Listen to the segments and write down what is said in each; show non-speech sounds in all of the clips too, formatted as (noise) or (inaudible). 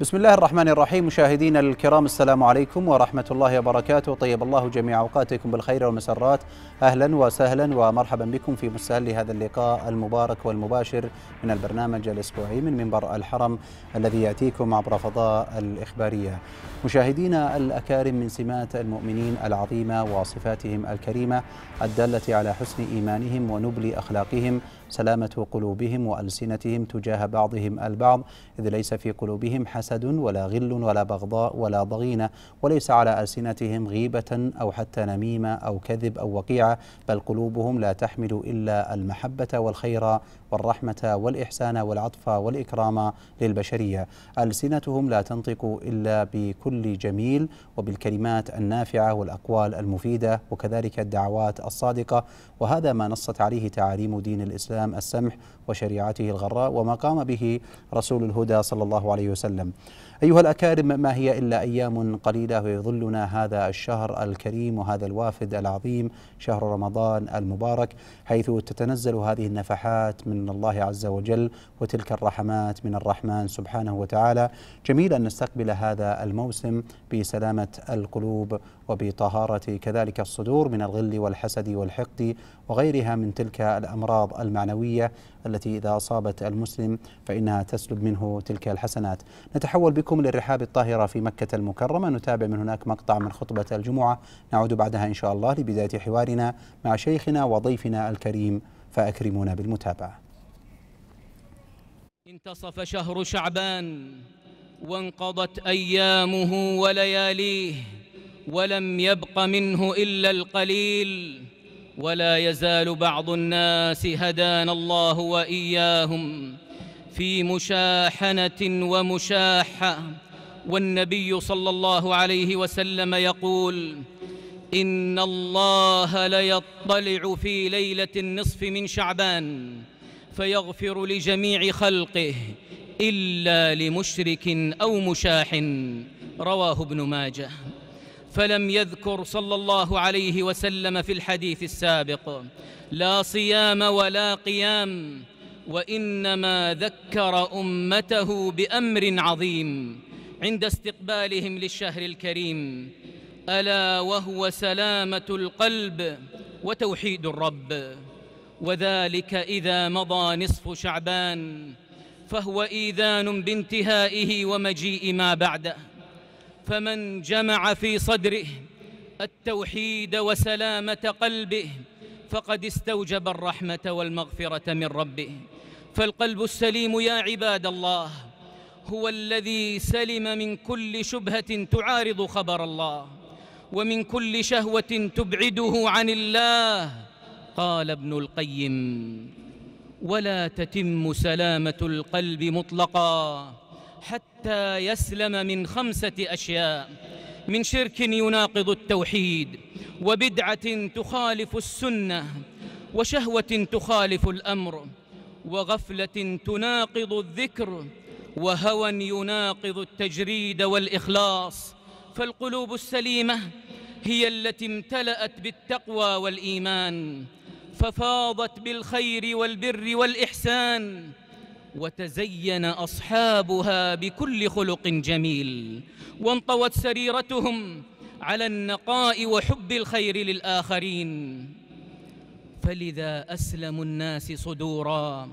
بسم الله الرحمن الرحيم مشاهدينا الكرام السلام عليكم ورحمة الله وبركاته طيب الله جميع أوقاتكم بالخير والمسرات أهلا وسهلا ومرحبا بكم في مستهل هذا اللقاء المبارك والمباشر من البرنامج الأسبوعي من منبر الحرم الذي يأتيكم عبر فضاء الإخبارية مشاهدينا الأكارم من سمات المؤمنين العظيمة وصفاتهم الكريمة الدالة على حسن إيمانهم ونبل أخلاقهم سلامة قلوبهم وألسنتهم تجاه بعضهم البعض إذ ليس في قلوبهم حسد ولا غل ولا بغضاء ولا ضغينة وليس على ألسنتهم غيبة أو حتى نميمة أو كذب أو وقيعة بل قلوبهم لا تحمل إلا المحبة والخير والرحمة والإحسان والعطف والإكرام للبشرية ألسنتهم لا تنطق إلا بكل جميل وبالكلمات النافعة والأقوال المفيدة وكذلك الدعوات الصادقة وهذا ما نصت عليه تعاليم دين الإسلام السمح وشريعته الغراء وما قام به رسول الهدى صلى الله عليه وسلم أيها الأكارم ما هي إلا أيام قليلة ويظلنا هذا الشهر الكريم وهذا الوافد العظيم شهر رمضان المبارك حيث تتنزل هذه النفحات من الله عز وجل وتلك الرحمات من الرحمن سبحانه وتعالى جميل أن نستقبل هذا الموسم بسلامة القلوب وبطهارة كذلك الصدور من الغل والحسد والحقد وغيرها من تلك الأمراض المعنوية التي إذا أصابت المسلم فإنها تسلب منه تلك الحسنات نتحول بكم للرحاب الطاهرة في مكة المكرمة نتابع من هناك مقطع من خطبة الجمعة نعود بعدها إن شاء الله لبداية حوارنا مع شيخنا وضيفنا الكريم فأكرمونا بالمتابعة انتصف شهر شعبان وانقضت أيامه ولياليه ولم يبق منه إلا القليل ولا يزال بعض الناس هدانا الله وإياهم في مشاحنة ومشاحة والنبي صلى الله عليه وسلم يقول إن الله ليطلع في ليلة النصف من شعبان فيغفر لجميع خلقه إلا لمشرك أو مشاح رواه ابن ماجه فلم يذكر صلى الله عليه وسلم في الحديث السابق لا صيام ولا قيام وانما ذكر امته بامر عظيم عند استقبالهم للشهر الكريم الا وهو سلامه القلب وتوحيد الرب وذلك اذا مضى نصف شعبان فهو ايذان بانتهائه ومجيء ما بعده فمن جمع في صدره التوحيد وسلامه قلبه فقد استوجب الرحمه والمغفره من ربه فالقلب السليم يا عباد الله هو الذي سلم من كل شبهه تعارض خبر الله ومن كل شهوه تبعده عن الله قال ابن القيم ولا تتم سلامه القلب مطلقا حتى يسلم من خمسة أشياء من شرك يناقض التوحيد وبدعة تخالف السنة وشهوة تخالف الأمر وغفلة تناقض الذكر وهوى يناقض التجريد والإخلاص فالقلوب السليمة هي التي امتلأت بالتقوى والإيمان ففاضت بالخير والبر والإحسان وتزين أصحابها بكل خلق جميل وانطوت سريرتهم على النقاء وحب الخير للآخرين فلذا أسلم الناس صدورا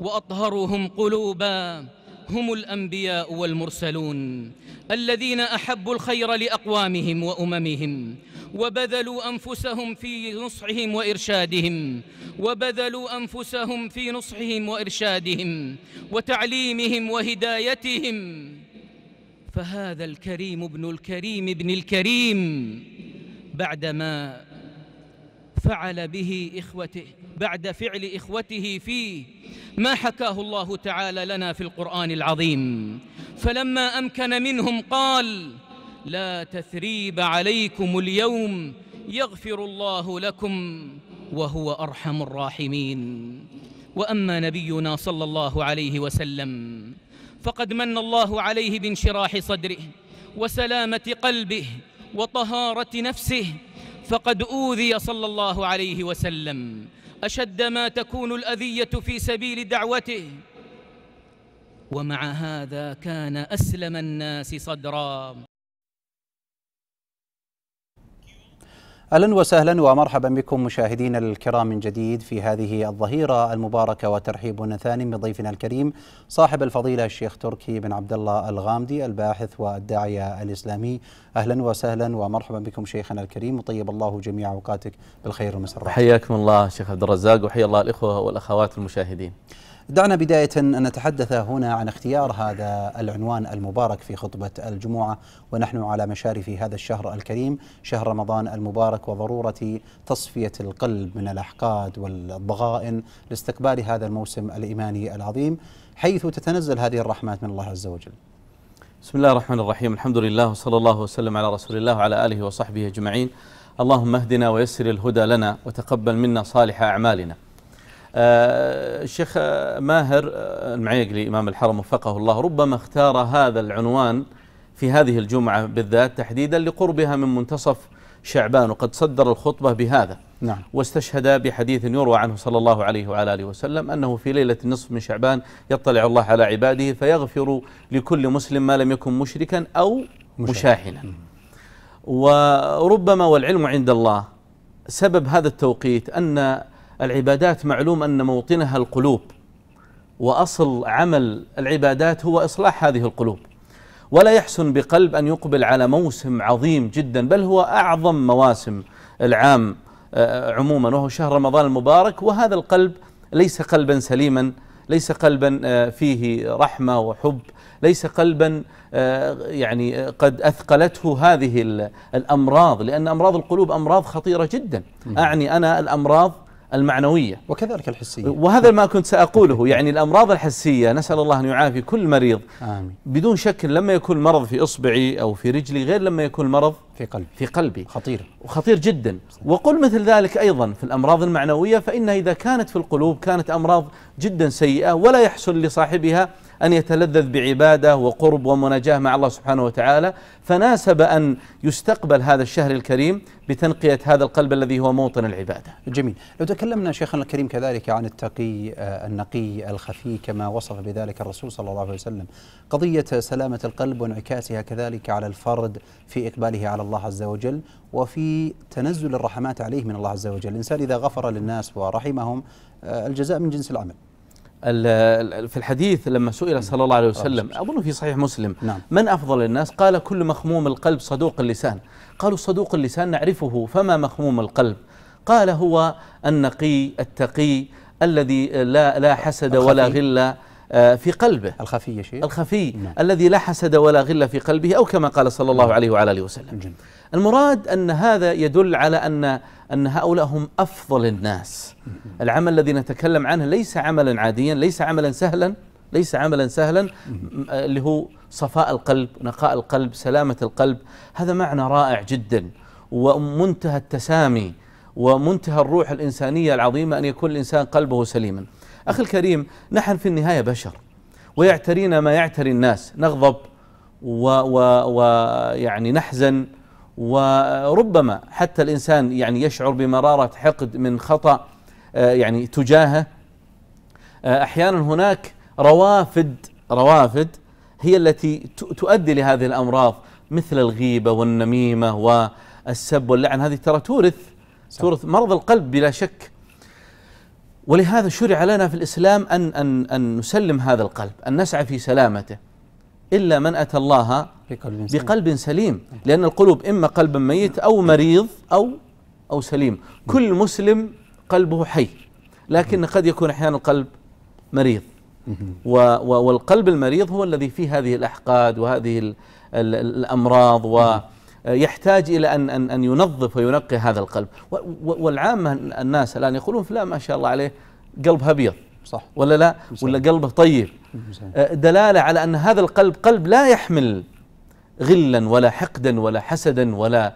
وأطهرهم قلوبا هم الأنبياء والمرسلون الذين أحبوا الخير لأقوامهم وأممهم وبذلوا أنفسهم في نصحهم وإرشادهم وبذلوا أنفسهم في نصحهم وإرشادهم وتعليمهم وهدايتهم فهذا الكريم ابن الكريم ابن الكريم بعدما فعل به إخوته بعد فعل إخوته فيه ما حكاه الله تعالى لنا في القرآن العظيم فلما أمكن منهم قال لا تثريب عليكم اليوم يغفر الله لكم وهو أرحم الراحمين وأما نبينا صلى الله عليه وسلم فقد من الله عليه بانشراح صدره وسلامة قلبه وطهارة نفسه فقد أوذي صلى الله عليه وسلم أشد ما تكون الأذية في سبيل دعوته ومع هذا كان أسلم الناس صدرا اهلا وسهلا ومرحبا بكم مشاهدينا الكرام من جديد في هذه الظهيره المباركه وترحيب ثاني بضيفنا الكريم صاحب الفضيله الشيخ تركي بن عبد الله الغامدي الباحث والداعيه الاسلامي اهلا وسهلا ومرحبا بكم شيخنا الكريم وطيب الله جميع اوقاتك بالخير والمسرات. حياكم الله شيخ عبد الرزاق وحيا الله الاخوه والاخوات المشاهدين. دعنا بداية أن نتحدث هنا عن اختيار هذا العنوان المبارك في خطبة الجمعة ونحن على مشارف هذا الشهر الكريم شهر رمضان المبارك وضرورة تصفية القلب من الأحقاد والضغائن لاستقبال هذا الموسم الإيماني العظيم حيث تتنزل هذه الرحمات من الله عز وجل بسم الله الرحمن الرحيم الحمد لله وصلى الله وسلم على رسول الله وعلى آله وصحبه أجمعين اللهم اهدنا ويسر الهدى لنا وتقبل منا صالح أعمالنا آه، الشيخ ماهر آه، المعيقلي إمام الحرم وفقه الله ربما اختار هذا العنوان في هذه الجمعة بالذات تحديدا لقربها من منتصف شعبان وقد صدر الخطبة بهذا نعم. واستشهد بحديث يروى عنه صلى الله عليه وعلى آله وسلم أنه في ليلة النصف من شعبان يطلع الله على عباده فيغفر لكل مسلم ما لم يكن مشركا أو مشاحنا وربما والعلم عند الله سبب هذا التوقيت أن العبادات معلوم أن موطنها القلوب وأصل عمل العبادات هو إصلاح هذه القلوب ولا يحسن بقلب أن يقبل على موسم عظيم جدا بل هو أعظم مواسم العام آه، عموما وهو شهر رمضان المبارك وهذا القلب ليس قلبا سليما ليس قلبا آه، فيه رحمه وحب ليس قلبا آه، يعني قد اثقلته هذه الامراض لان امراض القلوب امراض خطيره جدا اعني انا الامراض المعنوية وكذلك الحسية وهذا ما كنت سأقوله يعني الأمراض الحسية نسأل الله أن يعافي كل مريض آمين بدون شك لما يكون مرض في إصبعي أو في رجلي غير لما يكون مرض في قلبي في قلبي خطير وخطير جدا وقل مثل ذلك أيضا في الأمراض المعنوية فإنها إذا كانت في القلوب كانت أمراض جدا سيئة ولا يحصل لصاحبها أن يتلذذ بعبادة وقرب ومناجاة مع الله سبحانه وتعالى فناسب أن يستقبل هذا الشهر الكريم بتنقية هذا القلب الذي هو موطن العبادة جميل لو تكلمنا شيخنا الكريم كذلك عن التقي آه، النقي الخفي كما وصف بذلك الرسول صلى الله عليه وسلم قضية سلامة القلب وانعكاسها كذلك على الفرد في إقباله على الله عز وجل وفي تنزل الرحمات عليه من الله عز وجل الإنسان إذا غفر للناس ورحمهم آه، الجزاء من جنس العمل في الحديث لما سئل نعم. صلى الله عليه وسلم أظن في صحيح مسلم نعم. من أفضل الناس قال كل مخموم القلب صدوق اللسان قالوا صدوق اللسان نعرفه فما مخموم القلب قال هو النقي التقي الذي لا لا حسد الخفي. ولا غلة آه، في قلبه الخفي يا شيخ الخفي نعم. الذي لا حسد ولا غلة في قلبه أو كما قال صلى الله نعم. عليه وعلى آله وسلم جميل. المراد أن هذا يدل على أن أن هؤلاء هم أفضل الناس العمل الذي نتكلم عنه ليس عملا عاديا ليس عملا سهلا ليس عملا سهلا اللي هو صفاء القلب نقاء القلب سلامة القلب هذا معنى رائع جدا ومنتهى التسامي ومنتهى الروح الإنسانية العظيمة أن يكون الإنسان قلبه سليما أخي الكريم نحن في النهاية بشر ويعترينا ما يعتري الناس نغضب ويعني و و نحزن وربما حتى الانسان يعني يشعر بمراره حقد من خطا آه، يعني تجاهه آه، احيانا هناك روافد روافد هي التي تؤدي لهذه الامراض مثل الغيبه والنميمه والسب واللعن هذه ترى تورث صح. تورث مرض القلب بلا شك ولهذا شرع لنا في الاسلام ان ان ان نسلم هذا القلب ان نسعى في سلامته الا من اتى الله بقلب سليم, بقلب سليم لأن القلوب إما قلب ميت أو مريض أو أو سليم كل مسلم قلبه حي لكن قد يكون أحيانا القلب مريض والقلب المريض هو الذي فيه هذه الأحقاد وهذه الـ الـ الأمراض ويحتاج إلى أن أن أن ينظف وينقي هذا القلب والعامة الناس الآن يقولون فلان ما شاء الله عليه قلبه أبيض صح ولا لا ولا قلبه طيب أه، دلالة على أن هذا القلب قلب لا يحمل غلا ولا حقدا ولا حسدا ولا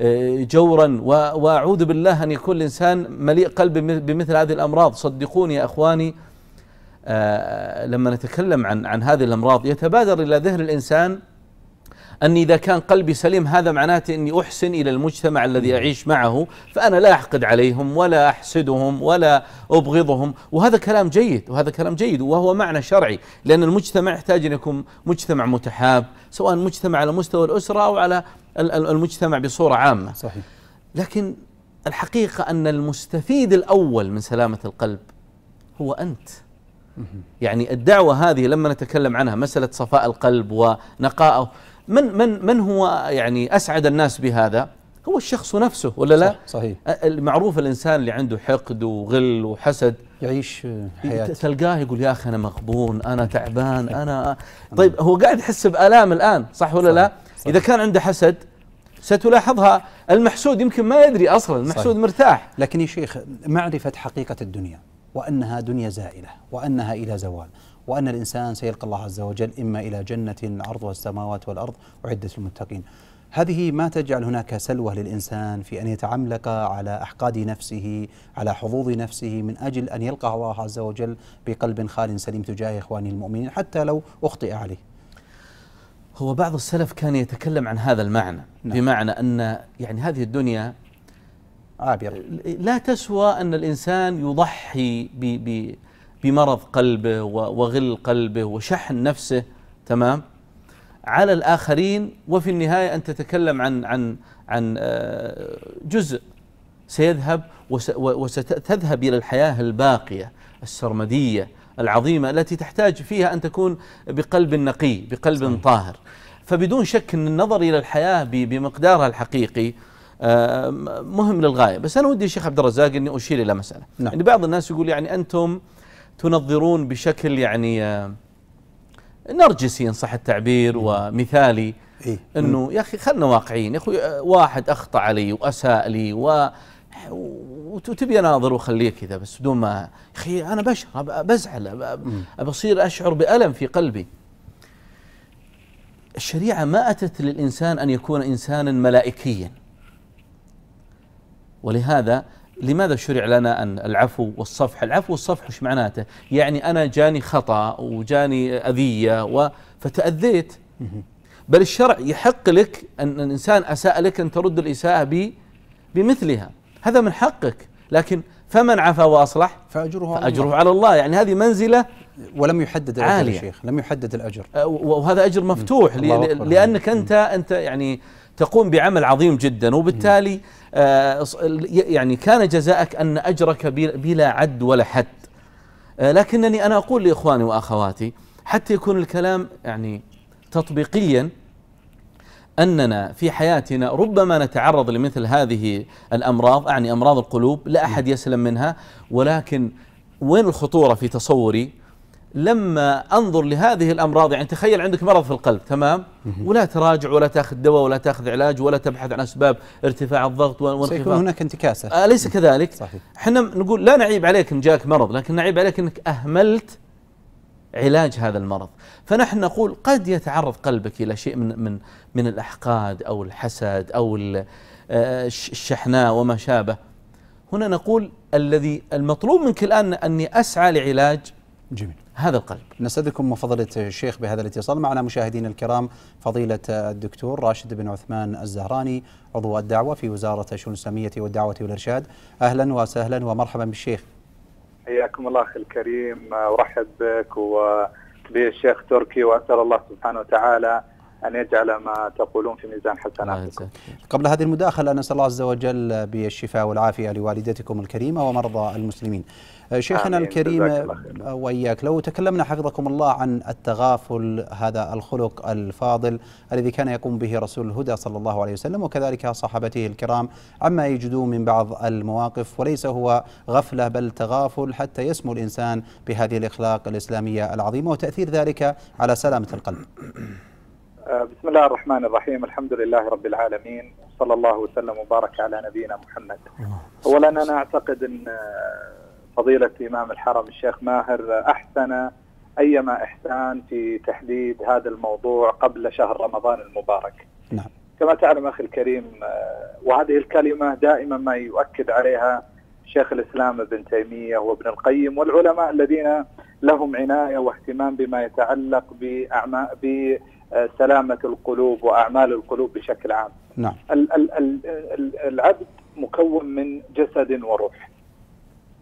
آه، جورا واعوذ بالله ان يكون الانسان مليء قلب بمثل هذه الامراض صدقوني يا اخواني آه، لما نتكلم عن عن هذه الامراض يتبادر الى ذهن الانسان أني إذا كان قلبي سليم هذا معناته أني أحسن إلى المجتمع الذي أعيش معه فأنا لا أحقد عليهم ولا أحسدهم ولا أبغضهم وهذا كلام جيد وهذا كلام جيد وهو معنى شرعي لأن المجتمع يحتاج أن يكون مجتمع متحاب سواء مجتمع على مستوى الأسرة أو على المجتمع بصورة عامة صحيح لكن الحقيقة أن المستفيد الأول من سلامة القلب هو أنت يعني الدعوة هذه لما نتكلم عنها مسألة صفاء القلب ونقاءه من من من هو يعني اسعد الناس بهذا؟ هو الشخص نفسه ولا لا؟ صحيح المعروف الانسان اللي عنده حقد وغل وحسد يعيش حياته تلقاه يقول يا اخي انا مغبون انا تعبان انا طيب هو قاعد يحس بالام الان صح ولا صح لا؟ صح اذا كان عنده حسد ستلاحظها المحسود يمكن ما يدري اصلا المحسود صحيح. مرتاح لكن يا شيخ معرفه حقيقه الدنيا وانها دنيا زائله وانها الى زوال وأن الإنسان سيلقى الله عز وجل إما إلى جنة عرضها السماوات والأرض وعدة للمتقين هذه ما تجعل هناك سلوة للإنسان في أن يتعملق على أحقاد نفسه على حظوظ نفسه من أجل أن يلقى الله عز وجل بقلب خال سليم تجاه إخوانه المؤمنين حتى لو أخطئ عليه هو بعض السلف كان يتكلم عن هذا المعنى نعم. بمعنى أن يعني هذه الدنيا عابرة لا تسوى أن الإنسان يضحي ب ب بمرض قلبه وغل قلبه وشحن نفسه تمام على الآخرين وفي النهاية أن تتكلم عن عن عن آه، جزء سيذهب وستذهب إلى الحياة الباقية السرمدية العظيمة التي تحتاج فيها أن تكون بقلب نقي بقلب صحيح. طاهر فبدون شك أن النظر إلى الحياة بمقدارها الحقيقي آه، مهم للغاية بس أنا ودي شيخ عبد الرزاق أني أشير إلى مسألة نعم. يعني بعض الناس يقول يعني أنتم تنظرون بشكل يعني آه، نرجسي ان صح التعبير ومثالي إيه؟ انه يا اخي خلنا واقعيين يا اخوي آه، واحد اخطا علي واساء لي و وتبي اناظر واخليه كذا بس بدون ما يا اخي انا بشر بزعل بصير اشعر بالم في قلبي الشريعه ما اتت للانسان ان يكون انسانا ملائكيا ولهذا لماذا شرع لنا أن العفو والصفح العفو والصفح وش معناته يعني أنا جاني خطأ وجاني أذية و... فتأذيت بل الشرع يحق لك أن الإنسان أساء لك أن ترد الإساءة ب... بمثلها هذا من حقك لكن فمن عفا واصلح فاجره على فاجره على الله يعني هذه منزله ولم يحدد الاجر عالية. يا شيخ لم يحدد الاجر أه، وهذا اجر مفتوح لانك انت انت يعني تقوم بعمل عظيم جدا وبالتالي آه، يعني كان جزاءك أن أجرك بلا عد ولا حد آه، لكنني أنا أقول لإخواني وأخواتي حتى يكون الكلام يعني تطبيقيا أننا في حياتنا ربما نتعرض لمثل هذه الأمراض أعني أمراض القلوب لا أحد يسلم منها ولكن وين الخطورة في تصوري لما انظر لهذه الامراض يعني تخيل عندك مرض في القلب تمام ولا تراجع ولا تاخذ دواء ولا تاخذ علاج ولا تبحث عن اسباب ارتفاع الضغط وانخفاض سيكون هناك انتكاسه اليس آه، كذلك؟ صحيح احنا نقول لا نعيب عليك ان جاك مرض لكن نعيب عليك انك اهملت علاج هذا المرض فنحن نقول قد يتعرض قلبك الى شيء من من من الاحقاد او الحسد او آه، الشحناء وما شابه هنا نقول الذي المطلوب منك الان اني اسعى لعلاج جميل هذا القلب نسعدكم فضيلة الشيخ بهذا الاتصال معنا مشاهدينا الكرام فضيلة الدكتور راشد بن عثمان الزهراني عضو الدعوة في وزارة الشؤون الإسلامية والدعوة والإرشاد أهلا وسهلا ومرحبا بالشيخ حياكم الله أخي الكريم أرحب بك وبالشيخ تركي وأسأل الله سبحانه وتعالى أن يجعل ما تقولون في ميزان حسناتكم قبل هذه المداخلة نسأل الله عز وجل بالشفاء والعافية لوالدتكم الكريمة ومرضى المسلمين آه، شيخنا الكريم وإياك لو تكلمنا حفظكم الله عن التغافل هذا الخلق الفاضل الذي كان يقوم به رسول الهدى صلى الله عليه وسلم وكذلك صحابته الكرام عما يجدون من بعض المواقف وليس هو غفلة بل تغافل حتى يسمو الإنسان بهذه الأخلاق الإسلامية العظيمة وتأثير ذلك على سلامة القلب آه، بسم الله الرحمن الرحيم الحمد لله رب العالمين صلى الله وسلم وبارك على نبينا محمد آه، اولا انا اعتقد ان آه، فضيله امام الحرم الشيخ ماهر احسن ايما احسان في تحديد هذا الموضوع قبل شهر رمضان المبارك نعم كما تعلم اخي الكريم وهذه الكلمه دائما ما يؤكد عليها شيخ الاسلام ابن تيميه وابن القيم والعلماء الذين لهم عنايه واهتمام بما يتعلق باعمال آه، سلامة القلوب وأعمال القلوب بشكل عام نعم. العبد مكون من جسد وروح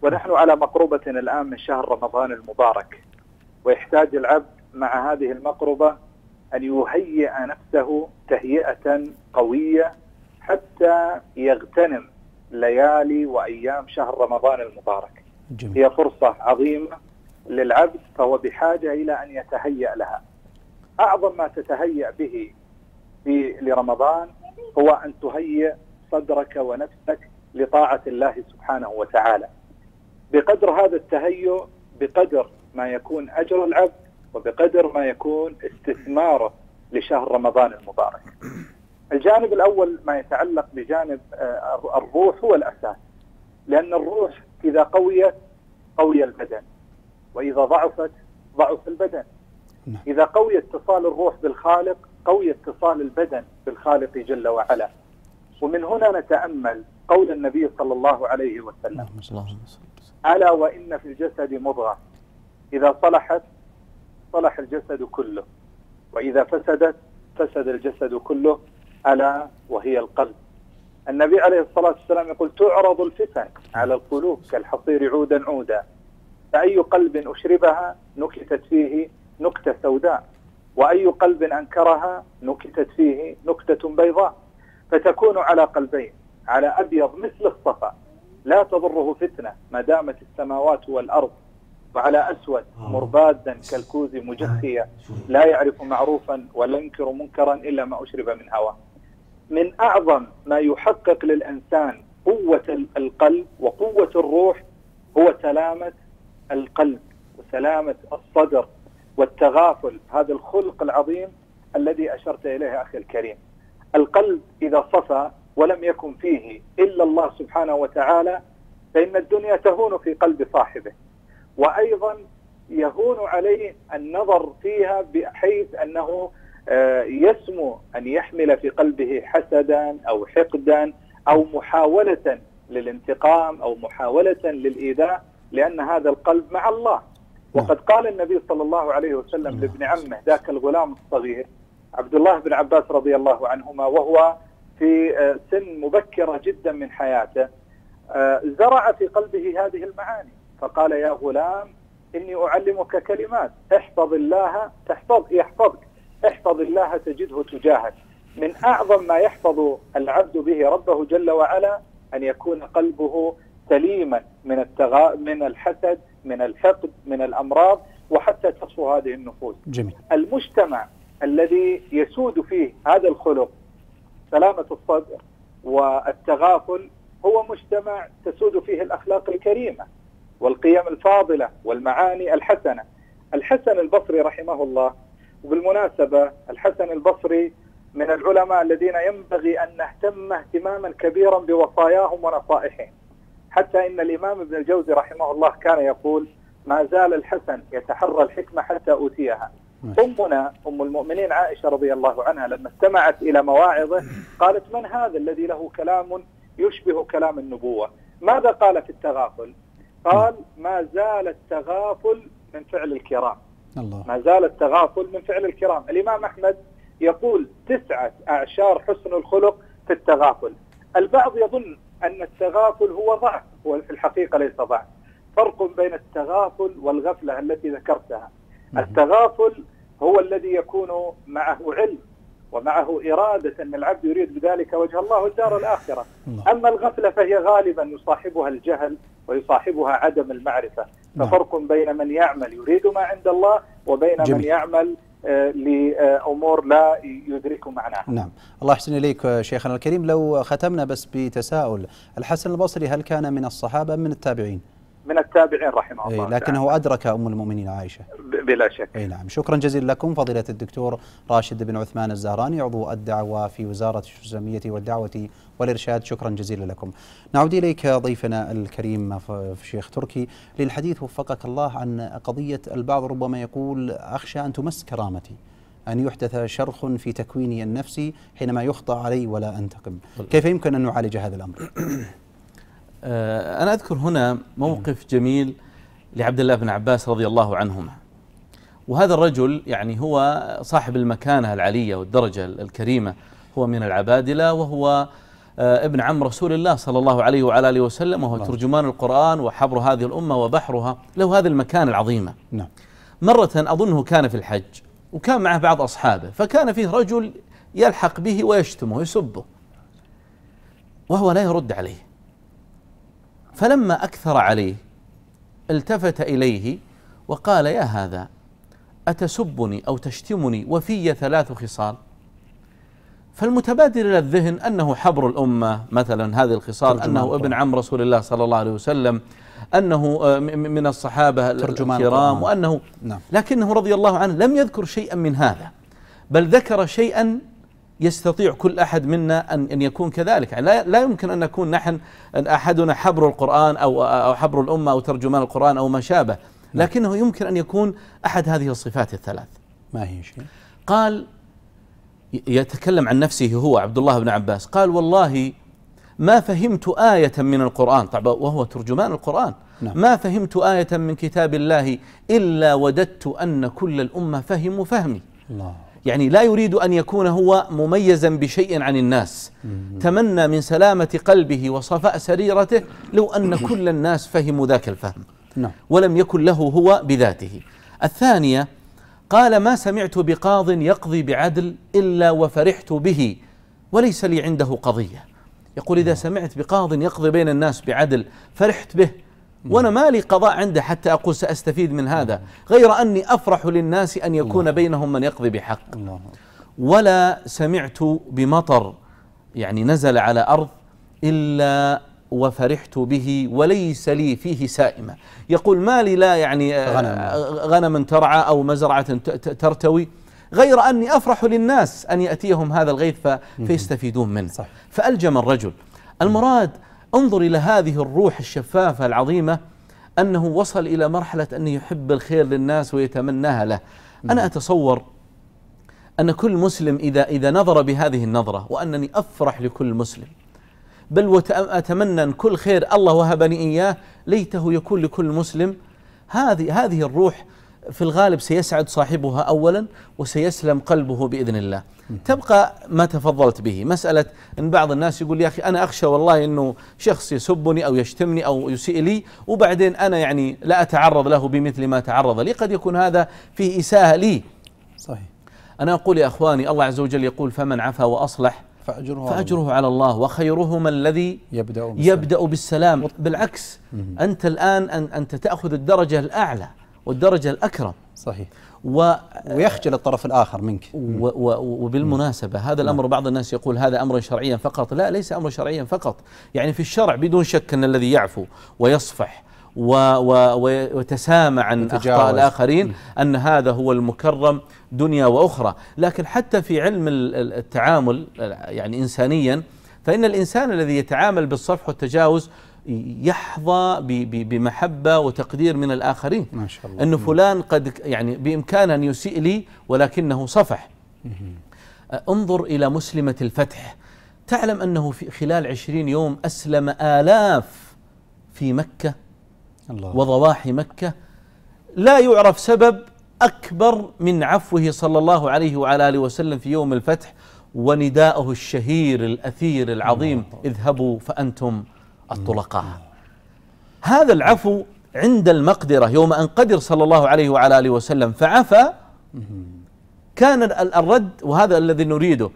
ونحن على مقربة الآن من شهر رمضان المبارك ويحتاج العبد مع هذه المقربة أن يهيئ نفسه تهيئة قوية حتى يغتنم ليالي وأيام شهر رمضان المبارك جميل. هي فرصة عظيمة للعبد فهو بحاجة إلى أن يتهيأ لها اعظم ما تتهيأ به في لرمضان هو ان تهيئ صدرك ونفسك لطاعه الله سبحانه وتعالى. بقدر هذا التهيؤ بقدر ما يكون اجر العبد وبقدر ما يكون استثماره لشهر رمضان المبارك. الجانب الاول ما يتعلق بجانب آه، الروح هو الاساس. لان الروح اذا قويت قوي البدن واذا ضعفت ضعف البدن. نعم. إذا قوي اتصال الروح بالخالق قوي اتصال البدن بالخالق جل وعلا ومن هنا نتأمل قول النبي صلى الله عليه وسلم ألا وإن في الجسد مضغة إذا صلحت صلح الجسد كله وإذا فسدت فسد الجسد كله ألا وهي القلب النبي عليه الصلاة والسلام يقول تعرض الفتن على القلوب كالحصير عودا عودا فأي قلب أشربها نكتت فيه نكتة سوداء وأي قلب أنكرها نكتت فيه نكتة بيضاء فتكون على قلبين على أبيض مثل الصفا لا تضره فتنة ما دامت السماوات والأرض وعلى أسود آه. مربادا كالكوز مجخية آه. لا يعرف معروفا ولا ينكر منكرا إلا ما أشرب من هوى من أعظم ما يحقق للإنسان قوة القلب وقوة الروح هو سلامة القلب وسلامة الصدر والتغافل هذا الخلق العظيم الذي أشرت إليه أخي الكريم القلب إذا صفى ولم يكن فيه إلا الله سبحانه وتعالى فإن الدنيا تهون في قلب صاحبه وأيضا يهون عليه النظر فيها بحيث أنه آه، يسمو أن يحمل في قلبه حسدا أو حقدا أو محاولة للانتقام أو محاولة للإيذاء لأن هذا القلب مع الله وقد نعم. قال النبي صلى الله عليه وسلم نعم. لابن عمه ذاك الغلام الصغير عبد الله بن عباس رضي الله عنهما وهو في آه، سن مبكرة جدا من حياته آه، زرع في قلبه هذه المعاني فقال يا غلام إني أعلمك كلمات احفظ الله تحفظ يحفظك احفظ الله تجده تجاهك من أعظم ما يحفظ العبد به ربه جل وعلا أن يكون قلبه سليما من التغا... من الحسد من الحقد من الأمراض وحتى تصفو هذه النفوس جميل. المجتمع الذي يسود فيه هذا الخلق سلامة الصدر والتغافل هو مجتمع تسود فيه الأخلاق الكريمة والقيم الفاضلة والمعاني الحسنة الحسن البصري رحمه الله وبالمناسبة الحسن البصري من العلماء الذين ينبغي أن نهتم اهتماما كبيرا بوصاياهم ونصائحهم حتى إن الإمام ابن الجوزي رحمه الله كان يقول ما زال الحسن يتحرى الحكمة حتى أوتيها أمنا أم المؤمنين عائشة رضي الله عنها لما استمعت إلى مواعظه قالت من هذا الذي له كلام يشبه كلام النبوة ماذا قال في التغافل قال ما زال التغافل من فعل الكرام الله. ما زال التغافل من فعل الكرام الإمام أحمد يقول تسعة أعشار حسن الخلق في التغافل البعض يظن أن التغافل هو ضعف هو في الحقيقة ليس ضعف فرق بين التغافل والغفلة التي ذكرتها التغافل هو الذي يكون معه علم ومعه إرادة أن العبد يريد بذلك وجه الله الدار الآخرة نعم. أما الغفلة فهي غالبا يصاحبها الجهل ويصاحبها عدم المعرفة نعم. ففرق بين من يعمل يريد ما عند الله وبين جميل. من يعمل آه، لامور لا يدركوا معناها. نعم، الله يحسن اليك آه، شيخنا الكريم، لو ختمنا بس بتساؤل، الحسن البصري هل كان من الصحابه ام من التابعين؟ من التابعين رحمه إيه، الله لكنه يعني. أدرك أم المؤمنين عائشة بلا شك أي نعم شكرا جزيلا لكم فضيلة الدكتور راشد بن عثمان الزهراني عضو الدعوة في وزارة الشمسية والدعوة والإرشاد شكرا جزيلا لكم نعود إليك ضيفنا الكريم شيخ تركي للحديث وفقك الله عن قضية البعض ربما يقول أخشى أن تمس كرامتي أن يحدث شرخ في تكويني النفسي حينما يخطأ علي ولا أنتقم كيف يمكن أن نعالج هذا الأمر؟ (coughs) آه، أنا أذكر هنا موقف جميل لعبد الله بن عباس رضي الله عنهما وهذا الرجل يعني هو صاحب المكانة العلية والدرجة الكريمة هو من العبادلة وهو آه، ابن عم رسول الله صلى الله عليه وعلى آله وسلم وهو نعم. ترجمان القرآن وحبر هذه الأمة وبحرها له هذه المكانة العظيمة نعم مرة أظنه كان في الحج وكان معه بعض أصحابه فكان فيه رجل يلحق به ويشتمه ويسبه وهو لا يرد عليه فلما أكثر عليه التفت إليه وقال يا هذا أتسبني أو تشتمني وفي ثلاث خصال فالمتبادر إلى الذهن أنه حبر الأمة مثلا هذه الخصال أنه ابن عم رسول الله صلى الله عليه وسلم أنه آه، من الصحابة الكرام وأنه نعم. لكنه رضي الله عنه لم يذكر شيئا من هذا بل ذكر شيئا يستطيع كل أحد منا أن أن يكون كذلك يعني لا يمكن أن نكون نحن أن أحدنا حبر القرآن أو أو حبر الأمة أو ترجمان القرآن أو ما شابه نعم. لكنه يمكن أن يكون أحد هذه الصفات الثلاث ما هي شيء قال يتكلم عن نفسه هو عبد الله بن عباس قال والله ما فهمت آية من القرآن طبعا وهو ترجمان القرآن نعم. ما فهمت آية من كتاب الله إلا وددت أن كل الأمة فهموا فهمي الله يعني لا يريد أن يكون هو مميزا بشيء عن الناس تمنى من سلامة قلبه وصفاء سريرته لو أن كل الناس فهموا ذاك الفهم نعم. ولم يكن له هو بذاته الثانية قال ما سمعت بقاض يقضي بعدل إلا وفرحت به وليس لي عنده قضية يقول إذا نعم. سمعت بقاض يقضي بين الناس بعدل فرحت به وأنا مالي قضاء عنده حتى أقول سأستفيد من هذا غير أني أفرح للناس أن يكون بينهم من يقضي بحق ولا سمعت بمطر يعني نزل على أرض إلا وفرحت به وليس لي فيه سائمة يقول مالي لا يعني آه، غنم ترعى أو مزرعة ترتوي غير أني أفرح للناس أن يأتيهم هذا الغيث فيستفيدون منه صح فألجم الرجل المراد انظر إلى هذه الروح الشفافة العظيمة أنه وصل إلى مرحلة أن يحب الخير للناس ويتمناها له أنا أتصور أن كل مسلم إذا إذا نظر بهذه النظرة وأنني أفرح لكل مسلم بل وأتمنى أن كل خير الله وهبني إياه ليته يكون لكل مسلم هذه هذه الروح في الغالب سيسعد صاحبها اولا وسيسلم قلبه باذن الله. تبقى ما تفضلت به، مساله ان بعض الناس يقول يا اخي انا اخشى والله انه شخص يسبني او يشتمني او يسيء لي وبعدين انا يعني لا اتعرض له بمثل ما تعرض لي، قد يكون هذا فيه اساءه لي. صحيح. انا اقول يا اخواني الله عز وجل يقول فمن عفا واصلح فأجره, فأجره على الله وخيرهما الذي يبدأ بالسلام, يبدأ بالسلام بالعكس أنت الآن أنت تأخذ الدرجة الأعلى والدرجة الأكرم صحيح و ويخجل الطرف الآخر منك و و وبالمناسبة هذا الأمر نعم. بعض الناس يقول هذا أمرا شرعيا فقط لا ليس أمرا شرعيا فقط يعني في الشرع بدون شك أن الذي يعفو ويصفح و و وتسامع عن أخطاء الآخرين نعم. أن هذا هو المكرم دنيا وأخرى لكن حتى في علم التعامل يعني إنسانيا فإن الإنسان الذي يتعامل بالصفح والتجاوز يحظى بمحبة وتقدير من الآخرين ما شاء الله أنه فلان قد يعني بإمكانه أن يسيء لي ولكنه صفح انظر إلى مسلمة الفتح تعلم أنه في خلال عشرين يوم أسلم آلاف في مكة الله وضواحي مكة لا يعرف سبب أكبر من عفوه صلى الله عليه وعلى آله وسلم في يوم الفتح ونداءه الشهير الأثير العظيم اذهبوا فأنتم الطلقاء هذا العفو عند المقدرة يوم أن قدر صلى الله عليه وعلى آله وسلم فعفى كان الرد وهذا الذي نريده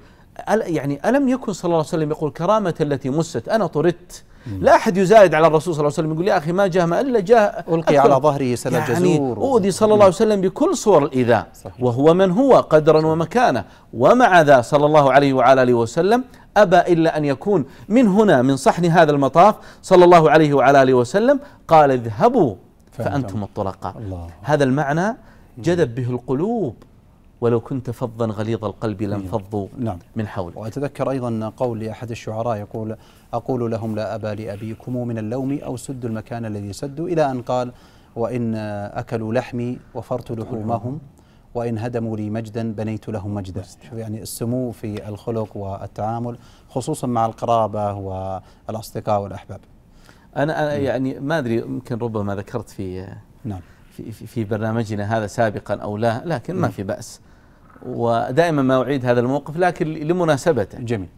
يعني ألم يكن صلى الله عليه وسلم يقول كرامة التي مست أنا طردت لا أحد يزايد على الرسول صلى الله عليه وسلم يقول يا أخي ما جاه ما إلا جاه ألقي على ظهره سنة يعني جزور أوذي صلى الله عليه وسلم بكل صور الإيذاء وهو من هو قدرا ومكانة ومع ذا صلى الله عليه وعلى آله وسلم أبى إلا أن يكون من هنا من صحن هذا المطاف صلى الله عليه وعلى آله وسلم قال اذهبوا فأنتم الطلقاء هذا المعنى جذب به القلوب ولو كنت فظا غليظ القلب لانفضوا نعم. نعم. من حولك وأتذكر أيضا قول لأحد الشعراء يقول أقول لهم لا أبا لأبيكم من اللوم أو سدوا المكان الذي سدوا إلى أن قال وإن أكلوا لحمي وفرت لحومهم وإن هدموا لي مجدا بنيت لهم مجدا يعني السمو في الخلق والتعامل خصوصا مع القرابة والأصدقاء والأحباب أنا, أنا نعم. يعني ما أدري يمكن ربما ذكرت في نعم في, في برنامجنا هذا سابقا أو لا لكن ما نعم. في بأس ودائما ما أعيد هذا الموقف لكن لمناسبته جميل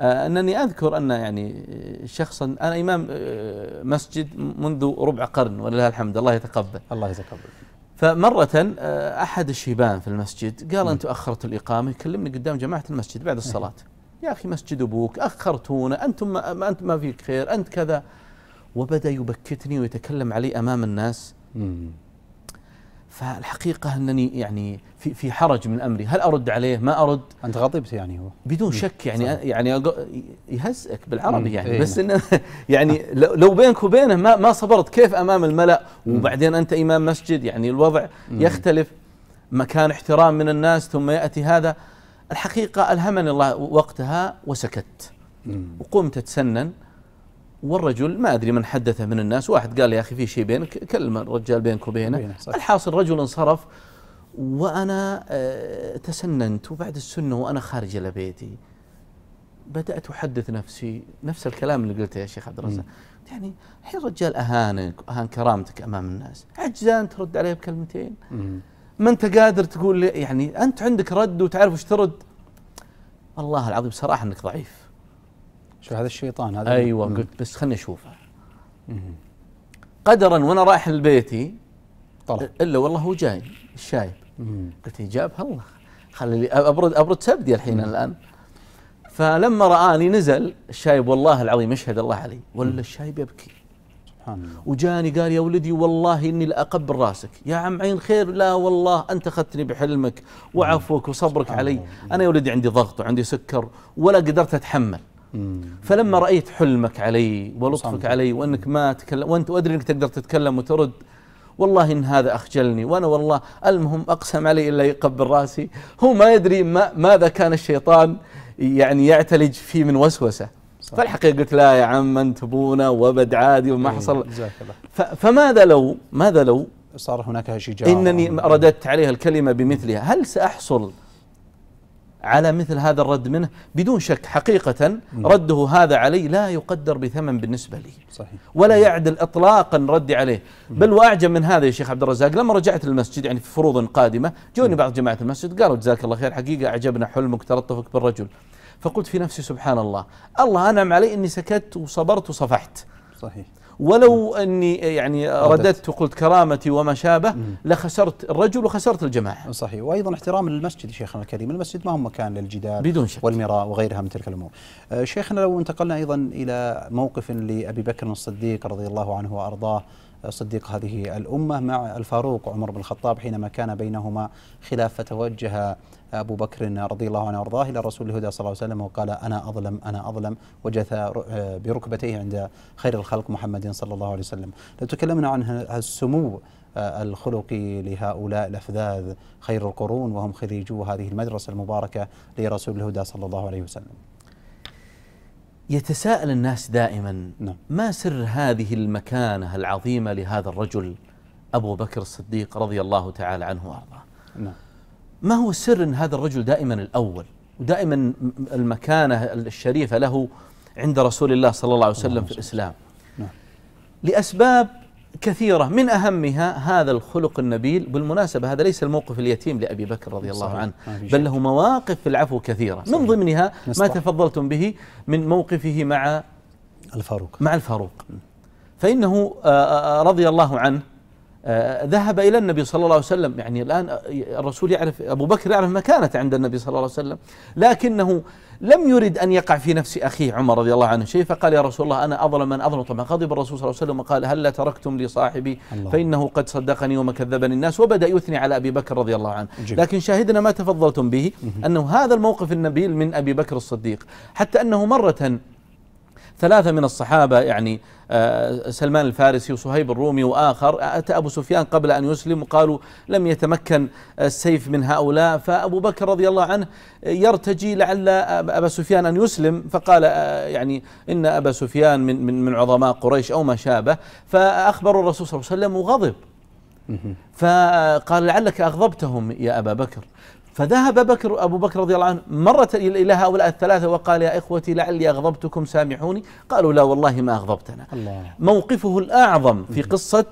آه، أنني أذكر أن يعني شخصا أنا إمام آه، مسجد منذ ربع قرن ولله الحمد الله يتقبل الله يتقبل فمرة آه، أحد الشيبان في المسجد قال أنت أخرت الإقامة يكلمني قدام جماعة المسجد بعد الصلاة يا أخي مسجد أبوك أخرتونا أنتم ما أنت ما فيك خير أنت كذا وبدأ يبكتني ويتكلم علي أمام الناس فالحقيقة أنني يعني في في حرج من أمري هل أرد عليه ما أرد أنت غضبت يعني هو بدون شك يعني صحيح. يعني يهزئك بالعربي يعني إيه. بس إنه (laughs) يعني لو بينك وبينه ما ما صبرت كيف أمام الملأ وبعدين أنت إمام مسجد يعني الوضع يختلف مكان احترام من الناس ثم يأتي هذا الحقيقة ألهمني الله وقتها وسكت وقمت أتسنن والرجل ما ادري من حدثه من الناس واحد قال يا اخي في شيء بينك كلم الرجال بينك وبينه الحاصل رجل انصرف وانا آه، تسننت وبعد السنه وانا خارج الى بيتي بدات احدث نفسي نفس الكلام اللي قلته يا شيخ عبد الرزاق يعني الحين الرجال اهانك اهان كرامتك امام الناس عجزان ترد عليه بكلمتين ما انت قادر تقول يعني انت عندك رد وتعرف وش ترد والله العظيم صراحه انك ضعيف شو هذا الشيطان هذا ايوه مم. قلت بس خليني اشوفه قدرا وانا رايح لبيتي طلع الا والله هو جاي الشايب قلت قلت إيه، جابها الله خلي ابرد ابرد سبدي الحين مم. الان فلما رآني نزل الشايب والله العظيم اشهد الله علي ولا الشايب يبكي سبحان الله وجاني قال يا ولدي والله اني لاقبل راسك يا عم عين خير لا والله انت اخذتني بحلمك وعفوك وصبرك علي انا يا ولدي عندي ضغط وعندي سكر ولا قدرت اتحمل فلما رأيت حلمك علي ولطفك علي وأنك ما تكلم وأنت ادري أنك تقدر تتكلم وترد والله إن هذا أخجلني وأنا والله المهم أقسم علي إلا يقبل رأسي هو ما يدري ما ماذا كان الشيطان يعني يعتلج فيه من وسوسة فالحقيقة قلت لا يا عم أنت أبونا وبد عادي وما إيه، حصل فماذا لو ماذا لو صار هناك شجاعة إنني رددت عليها الكلمة بمثلها هل سأحصل على مثل هذا الرد منه بدون شك حقيقة نعم. رده هذا علي لا يقدر بثمن بالنسبة لي صحيح ولا يعدل إطلاقا ردي عليه بل وأعجب من هذا يا شيخ عبد الرزاق لما رجعت للمسجد يعني في فروض قادمة جوني بعض جماعة المسجد قالوا جزاك الله خير حقيقة أعجبنا حلمك تلطفك بالرجل فقلت في نفسي سبحان الله الله أنعم علي أني سكت وصبرت وصفحت صحيح ولو اني يعني رددت وقلت كرامتي وما شابه لخسرت الرجل وخسرت الجماعه. صحيح وايضا احترام للمسجد شيخنا الكريم، المسجد ما هو مكان للجدال بدون شك والمراء وغيرها من تلك الامور. أه، شيخنا لو انتقلنا ايضا الى موقف لابي بكر الصديق رضي الله عنه وارضاه صديق هذه الأمة مع الفاروق عمر بن الخطاب حينما كان بينهما خلاف فتوجه أبو بكر رضي الله عنه وأرضاه إلى رسول الهدى صلى الله عليه وسلم وقال أنا أظلم أنا أظلم وجث بركبتيه عند خير الخلق محمد صلى الله عليه وسلم لو تكلمنا عن السمو آه، الخلقي لهؤلاء الأفذاذ خير القرون وهم خريجو هذه المدرسة المباركة لرسول الهدى صلى الله عليه وسلم يتساءل الناس دائما نعم. ما سر هذه المكانة العظيمة لهذا الرجل أبو بكر الصديق رضي الله تعالى عنه وأرضاه نعم. ما هو سر أن هذا الرجل دائما الأول ودائما المكانة الشريفة له عند رسول الله صلى الله عليه وسلم في الإسلام نعم. لأسباب كثيرة من أهمها هذا الخلق النبيل بالمناسبة هذا ليس الموقف اليتيم لأبي بكر رضي الله عنه بل له مواقف في العفو كثيرة من ضمنها ما تفضلتم به من موقفه مع الفاروق مع الفاروق فإنه آه، آه، آه، رضي الله عنه ذهب إلى النبي صلى الله عليه وسلم يعني الآن الرسول يعرف أبو بكر يعرف مكانته عند النبي صلى الله عليه وسلم لكنه لم يرد أن يقع في نفس أخيه عمر رضي الله عنه شيء فقال يا رسول الله أنا أظلم من أظلم طبعا غضب الرسول صلى الله عليه وسلم وقال هلا تركتم لي صاحبي فإنه قد صدقني وما كذبني الناس وبدأ يثني على أبي بكر رضي الله عنه لكن شاهدنا ما تفضلتم به أنه هذا الموقف النبيل من أبي بكر الصديق حتى أنه مرة ثلاثة من الصحابة يعني آه، سلمان الفارسي وصهيب الرومي وآخر أتى أبو سفيان قبل أن يسلم وقالوا لم يتمكن السيف من هؤلاء فأبو بكر رضي الله عنه يرتجي لعل أبا سفيان أن يسلم فقال آه، يعني إن أبا سفيان من, من, من عظماء قريش أو ما شابه فأخبروا الرسول صلى الله عليه وسلم وغضب فقال لعلك أغضبتهم يا أبا بكر فذهب بكر أبو بكر رضي الله عنه مرة إلى هؤلاء الثلاثة وقال يا إخوتي لعلي أغضبتكم سامحوني قالوا لا والله ما أغضبتنا الله. موقفه الأعظم في قصة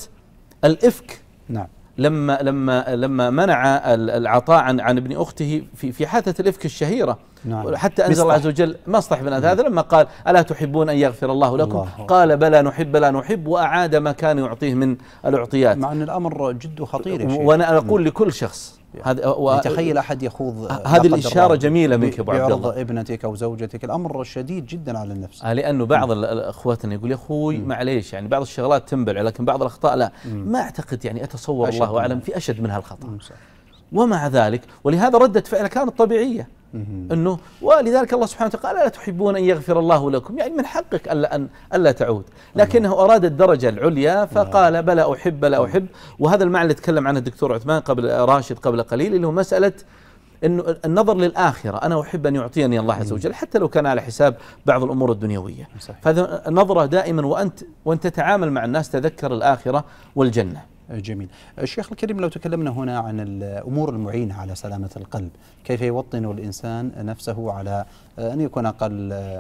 الإفك نعم لما لما لما منع العطاء عن عن ابن اخته في في حادثه الافك الشهيره نعم حتى انزل الله عز وجل مصلح بن نعم. هذا لما قال الا تحبون ان يغفر الله لكم الله قال بلى نحب بلى نحب واعاد ما كان يعطيه من الاعطيات مع ان الامر جد خطير وانا اقول لكل شخص هذا و... تخيل احد يخوض هذه الاشاره جميله منك ابو عبد الله ابنتك او زوجتك الامر شديد جدا على النفس آه، لانه بعض اخواتنا يقول يا اخوي معليش يعني بعض الشغلات تنبلع لكن بعض الاخطاء لا ما اعتقد يعني اتصور الله اعلم في اشد من هالخطا ومع ذلك ولهذا رده فعله كانت طبيعيه انه ولذلك الله سبحانه وتعالى قال لا تحبون ان يغفر الله لكم، يعني من حقك الا ان الا تعود، لكنه نعم. اراد الدرجه العليا نعم. فقال بلى احب بلى نعم. احب، وهذا المعنى اللي تكلم عنه الدكتور عثمان قبل راشد قبل قليل اللي هو مساله انه النظر للاخره، انا احب ان يعطيني الله عز وجل حتى لو كان على حساب بعض الامور الدنيويه. فهذا نظره دائما وانت وانت تتعامل مع الناس تذكر الاخره والجنه. جميل الشيخ الكريم لو تكلمنا هنا عن الأمور المعينة على سلامة القلب كيف يوطن الإنسان نفسه على أن يكون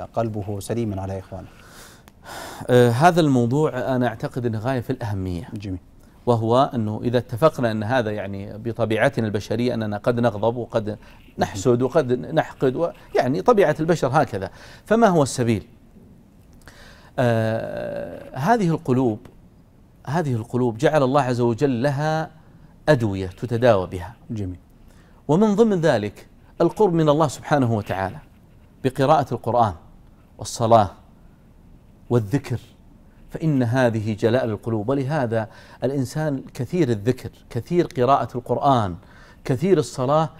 قلبه سليما على إخوانه آه، هذا الموضوع أنا أعتقد أنه غاية في الأهمية جميل وهو أنه إذا اتفقنا أن هذا يعني بطبيعتنا البشرية أننا قد نغضب وقد نحسد وقد نحقد يعني طبيعة البشر هكذا فما هو السبيل آه هذه القلوب هذه القلوب جعل الله عز وجل لها أدوية تتداوى بها جميل ومن ضمن ذلك القرب من الله سبحانه وتعالى بقراءة القرآن والصلاة والذكر فإن هذه جلاء القلوب ولهذا الإنسان كثير الذكر كثير قراءة القرآن كثير الصلاة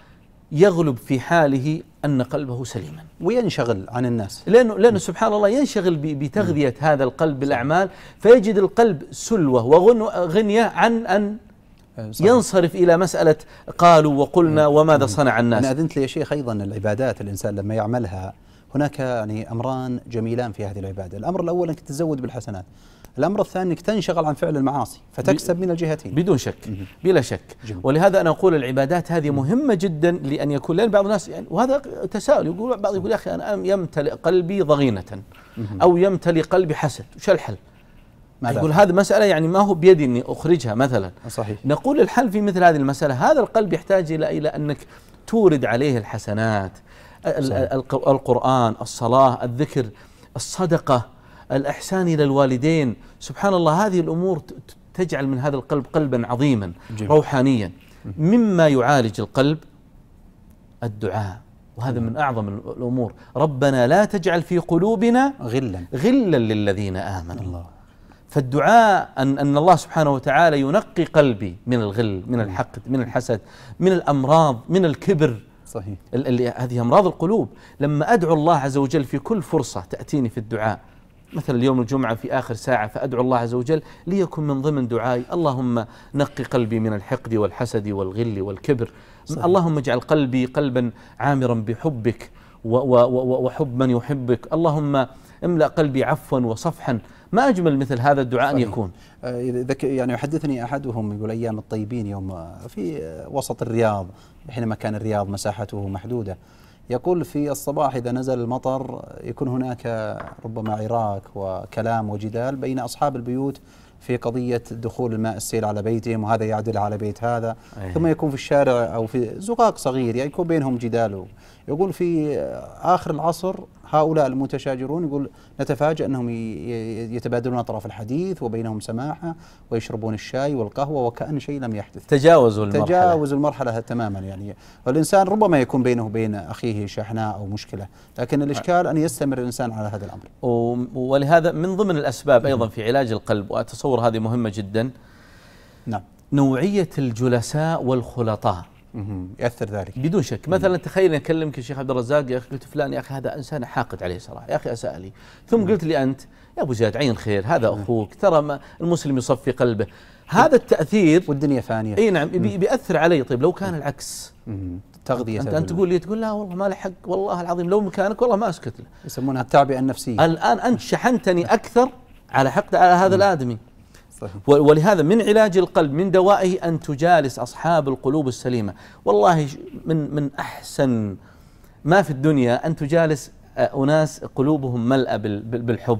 يغلب في حاله أن قلبه سليما وينشغل عن الناس لأنه, لأنه سبحان الله ينشغل بتغذية هذا القلب بالأعمال فيجد القلب سلوة وغنية عن أن آه، صحيح. ينصرف إلى مسألة قالوا وقلنا وماذا صنع الناس أنا أذنت لي يا شيخ أيضا العبادات الإنسان لما يعملها هناك يعني أمران جميلان في هذه العبادة الأمر الأول أنك تتزود بالحسنات الأمر الثاني أنك تنشغل عن فعل المعاصي فتكسب من الجهتين بدون شك بلا شك جميل. ولهذا أنا أقول العبادات هذه مهمة جدا لأن يكون لأن بعض الناس يعني وهذا تساؤل يقول بعض يقول يا أخي أنا يمتلئ قلبي ضغينة أو يمتلئ قلبي حسد وش الحل؟ يقول هذه مسألة يعني ما هو بيدي أني أخرجها مثلا صحيح نقول الحل في مثل هذه المسألة هذا القلب يحتاج إلى إلى أنك تورد عليه الحسنات صحيح. القرآن الصلاة الذكر الصدقة الإحسان إلى الوالدين سبحان الله هذه الأمور تجعل من هذا القلب قلبا عظيما جميل. روحانيا مما يعالج القلب الدعاء وهذا من أعظم الأمور ربنا لا تجعل في قلوبنا غلا غلا للذين آمنوا الله فالدعاء أن, أن الله سبحانه وتعالى ينقي قلبي من الغل من الحقد من الحسد من الأمراض من الكبر صحيح هذه أمراض القلوب لما أدعو الله عز وجل في كل فرصة تأتيني في الدعاء مثلا اليوم الجمعة في آخر ساعة فأدعو الله عز وجل ليكن من ضمن دعائي اللهم نقي قلبي من الحقد والحسد والغل والكبر صحيح. اللهم اجعل قلبي قلبا عامرا بحبك وحب من يحبك اللهم املأ قلبي عفوا وصفحا ما أجمل مثل هذا الدعاء أن يكون آه، يعني يحدثني أحدهم يقول أيام الطيبين يوم آه، في آه، وسط الرياض حينما كان الرياض مساحته محدودة يقول في الصباح إذا نزل المطر يكون هناك ربما عراك وكلام وجدال بين أصحاب البيوت في قضية دخول الماء السيل على بيتهم وهذا يعدل على بيت هذا أيه. ثم يكون في الشارع أو في زقاق صغير يعني يكون بينهم جدال يقول في آخر العصر هؤلاء المتشاجرون يقول نتفاجأ أنهم يتبادلون أطراف الحديث وبينهم سماحة ويشربون الشاي والقهوة وكأن شيء لم يحدث تجاوزوا المرحلة تجاوزوا المرحلة تماما يعني الإنسان ربما يكون بينه وبين أخيه شحناء أو مشكلة لكن الإشكال أن يستمر الإنسان على هذا الأمر ولهذا من ضمن الأسباب أيضا نعم. في علاج القلب وأتصور هذه مهمة جدا نعم نوعية الجلساء والخلطاء ياثر ذلك بدون شك مثلا تخيل اكلمك الشيخ عبد الرزاق يا اخي قلت فلان يا اخي هذا انسان حاقد عليه صراحه يا اخي اساء لي ثم قلت لي انت يا ابو زياد عين خير هذا اخوك ترى المسلم يصفي قلبه هذا التاثير والدنيا فانيه اي نعم بياثر علي طيب لو كان العكس تغذيه انت, أنت تقول لي تقول لا والله ما له حق والله العظيم لو مكانك والله ما اسكت له يسمونها التعبئه النفسيه الان انت شحنتني اكثر على حقد على هذا الادمي صحيح. ولهذا من علاج القلب من دوائه أن تجالس أصحاب القلوب السليمة والله من, من أحسن ما في الدنيا أن تجالس آه، أناس قلوبهم ملأة بالحب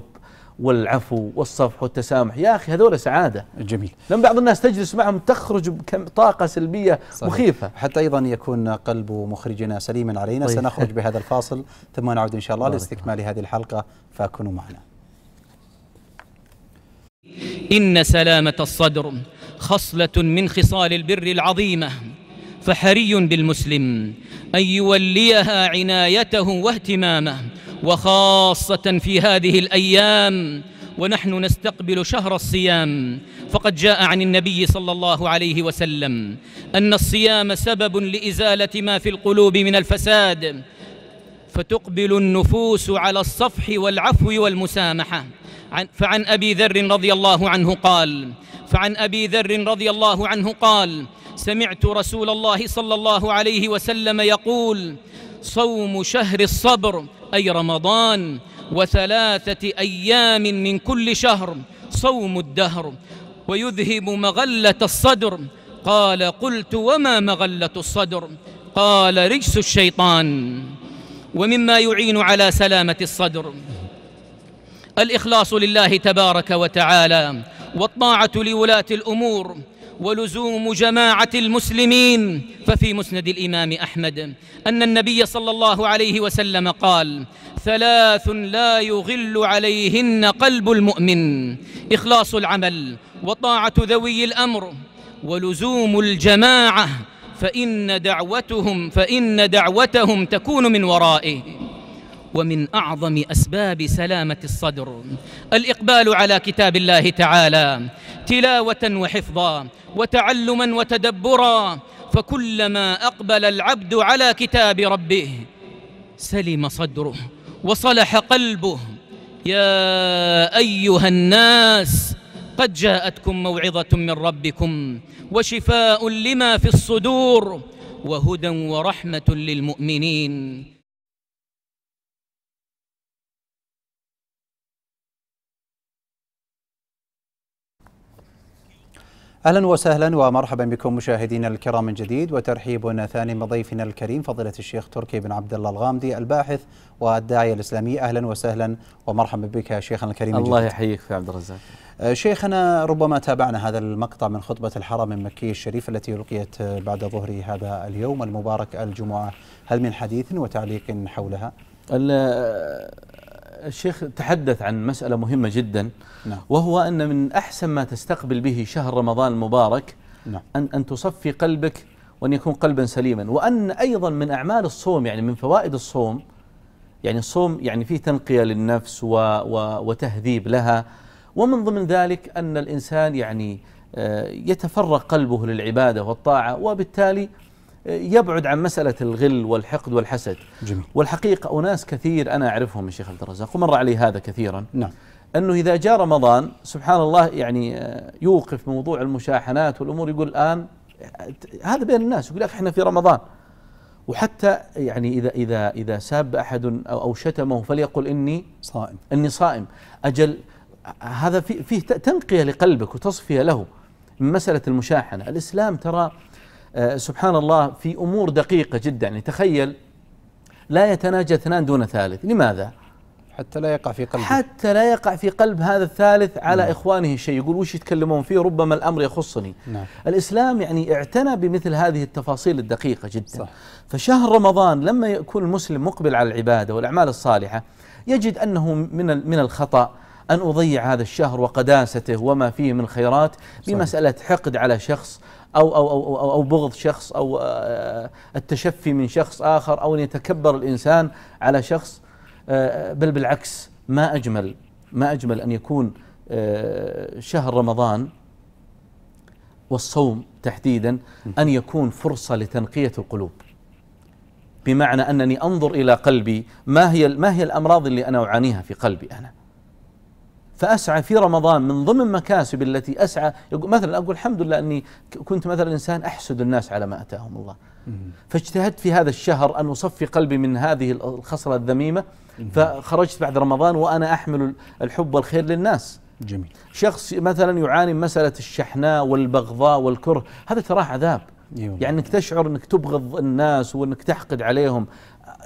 والعفو والصفح والتسامح يا أخي هذول سعادة جميل لما بعض الناس تجلس معهم تخرج بكم طاقة سلبية صحيح. مخيفة حتى أيضا يكون قلب مخرجنا سليما علينا طيب. سنخرج بهذا الفاصل ثم نعود إن شاء الله لاستكمال هذه الحلقة فكونوا معنا إن سلامة الصدر خصلة من خصال البر العظيمة فحري بالمسلم أن يوليها عنايته واهتمامه وخاصة في هذه الأيام ونحن نستقبل شهر الصيام فقد جاء عن النبي صلى الله عليه وسلم أن الصيام سبب لإزالة ما في القلوب من الفساد فتقبل النفوس على الصفح والعفو والمسامحة فعن أبي ذر رضي الله عنه قال فعن أبي ذر رضي الله عنه قال سمعت رسول الله صلى الله عليه وسلم يقول صوم شهر الصبر أي رمضان وثلاثة أيام من كل شهر صوم الدهر ويذهب مغلة الصدر قال قلت وما مغلة الصدر قال رجس الشيطان ومما يعين على سلامة الصدر الاخلاص لله تبارك وتعالى والطاعه لولاه الامور ولزوم جماعه المسلمين ففي مسند الامام احمد ان النبي صلى الله عليه وسلم قال ثلاث لا يغل عليهن قلب المؤمن اخلاص العمل وطاعه ذوي الامر ولزوم الجماعه فان دعوتهم فان دعوتهم تكون من ورائه ومن أعظم أسباب سلامة الصدر الإقبال على كتاب الله تعالى تلاوة وحفظا وتعلما وتدبرا فكلما أقبل العبد على كتاب ربه سلم صدره وصلح قلبه يا أيها الناس قد جاءتكم موعظة من ربكم وشفاء لما في الصدور وهدى ورحمة للمؤمنين اهلا وسهلا ومرحبا بكم مشاهدينا الكرام من جديد وترحيب ثاني بضيفنا الكريم فضيله الشيخ تركي بن عبد الله الغامدي الباحث والداعيه الاسلامي اهلا وسهلا ومرحبا بك شيخنا الكريم الله يحييك يا عبد الرزاق أه، شيخنا ربما تابعنا هذا المقطع من خطبه الحرم المكي الشريف التي القيت بعد ظهر هذا اليوم المبارك الجمعه هل من حديث وتعليق حولها؟ الشيخ تحدث عن مسألة مهمة جدا نعم. وهو أن من أحسن ما تستقبل به شهر رمضان المبارك نعم. أن, أن تصفي قلبك وأن يكون قلبا سليما وأن أيضا من أعمال الصوم يعني من فوائد الصوم يعني الصوم يعني فيه تنقية للنفس و و وتهذيب لها ومن ضمن ذلك أن الإنسان يعني آه، يتفرغ قلبه للعبادة والطاعة وبالتالي يبعد عن مسألة الغل والحقد والحسد جميل. والحقيقة أناس كثير أنا أعرفهم من شيخ عبد الرزاق ومر علي هذا كثيرا نعم أنه إذا جاء رمضان سبحان الله يعني آه، يوقف موضوع المشاحنات والأمور يقول الآن هذا بين الناس يقول احنا في رمضان وحتى يعني اذا اذا اذا ساب احد او او شتمه فليقل اني صائم اني صائم اجل هذا فيه, فيه تنقيه لقلبك وتصفيه له من مساله المشاحنه الاسلام ترى آه، سبحان الله في امور دقيقه جدا يعني تخيل لا يتناجى اثنان دون ثالث لماذا حتى لا يقع في قلب حتى لا يقع في قلب هذا الثالث على نعم. إخوانه شيء يقول وش يتكلمون فيه ربما الأمر يخصني نعم. الإسلام يعني اعتنى بمثل هذه التفاصيل الدقيقة جدا صح. فشهر رمضان لما يكون المسلم مقبل على العبادة والأعمال الصالحة يجد أنه من من الخطأ أن أضيع هذا الشهر وقداسته وما فيه من خيرات بمسألة حقد على شخص أو أو أو, أو, أو بغض شخص أو آه، آه، التشفي من شخص آخر أو أن يتكبر الإنسان على شخص آه، بل بالعكس ما أجمل ما أجمل أن يكون شهر رمضان والصوم تحديدا أن يكون فرصة لتنقية القلوب بمعنى أنني أنظر إلى قلبي ما هي ما هي الأمراض اللي أنا أعانيها في قلبي أنا فأسعى في رمضان من ضمن مكاسب التي أسعى مثلا أقول الحمد لله أني كنت مثلا إنسان أحسد الناس على ما أتاهم الله فاجتهدت في هذا الشهر أن أصفي قلبي من هذه الخصلة الذميمة فخرجت بعد رمضان وأنا أحمل الحب والخير للناس جميل شخص مثلا يعاني من مسألة الشحناء والبغضاء والكره هذا تراه عذاب إيه يعني انك تشعر انك تبغض الناس وانك تحقد عليهم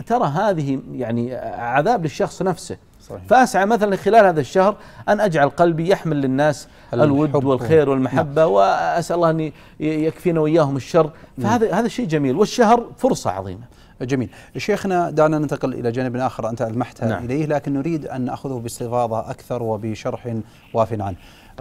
ترى هذه يعني عذاب للشخص نفسه صحيح. فأسعى مثلا خلال هذا الشهر أن أجعل قلبي يحمل للناس الود والخير والمحبة نعم. وأسأل الله أن يكفينا وإياهم الشر فهذا نعم. هذا شيء جميل والشهر فرصة عظيمة جميل شيخنا دعنا ننتقل إلى جانب آخر أنت ألمحت نعم. إليه لكن نريد أن نأخذه باستفاضة أكثر وبشرح واف عنه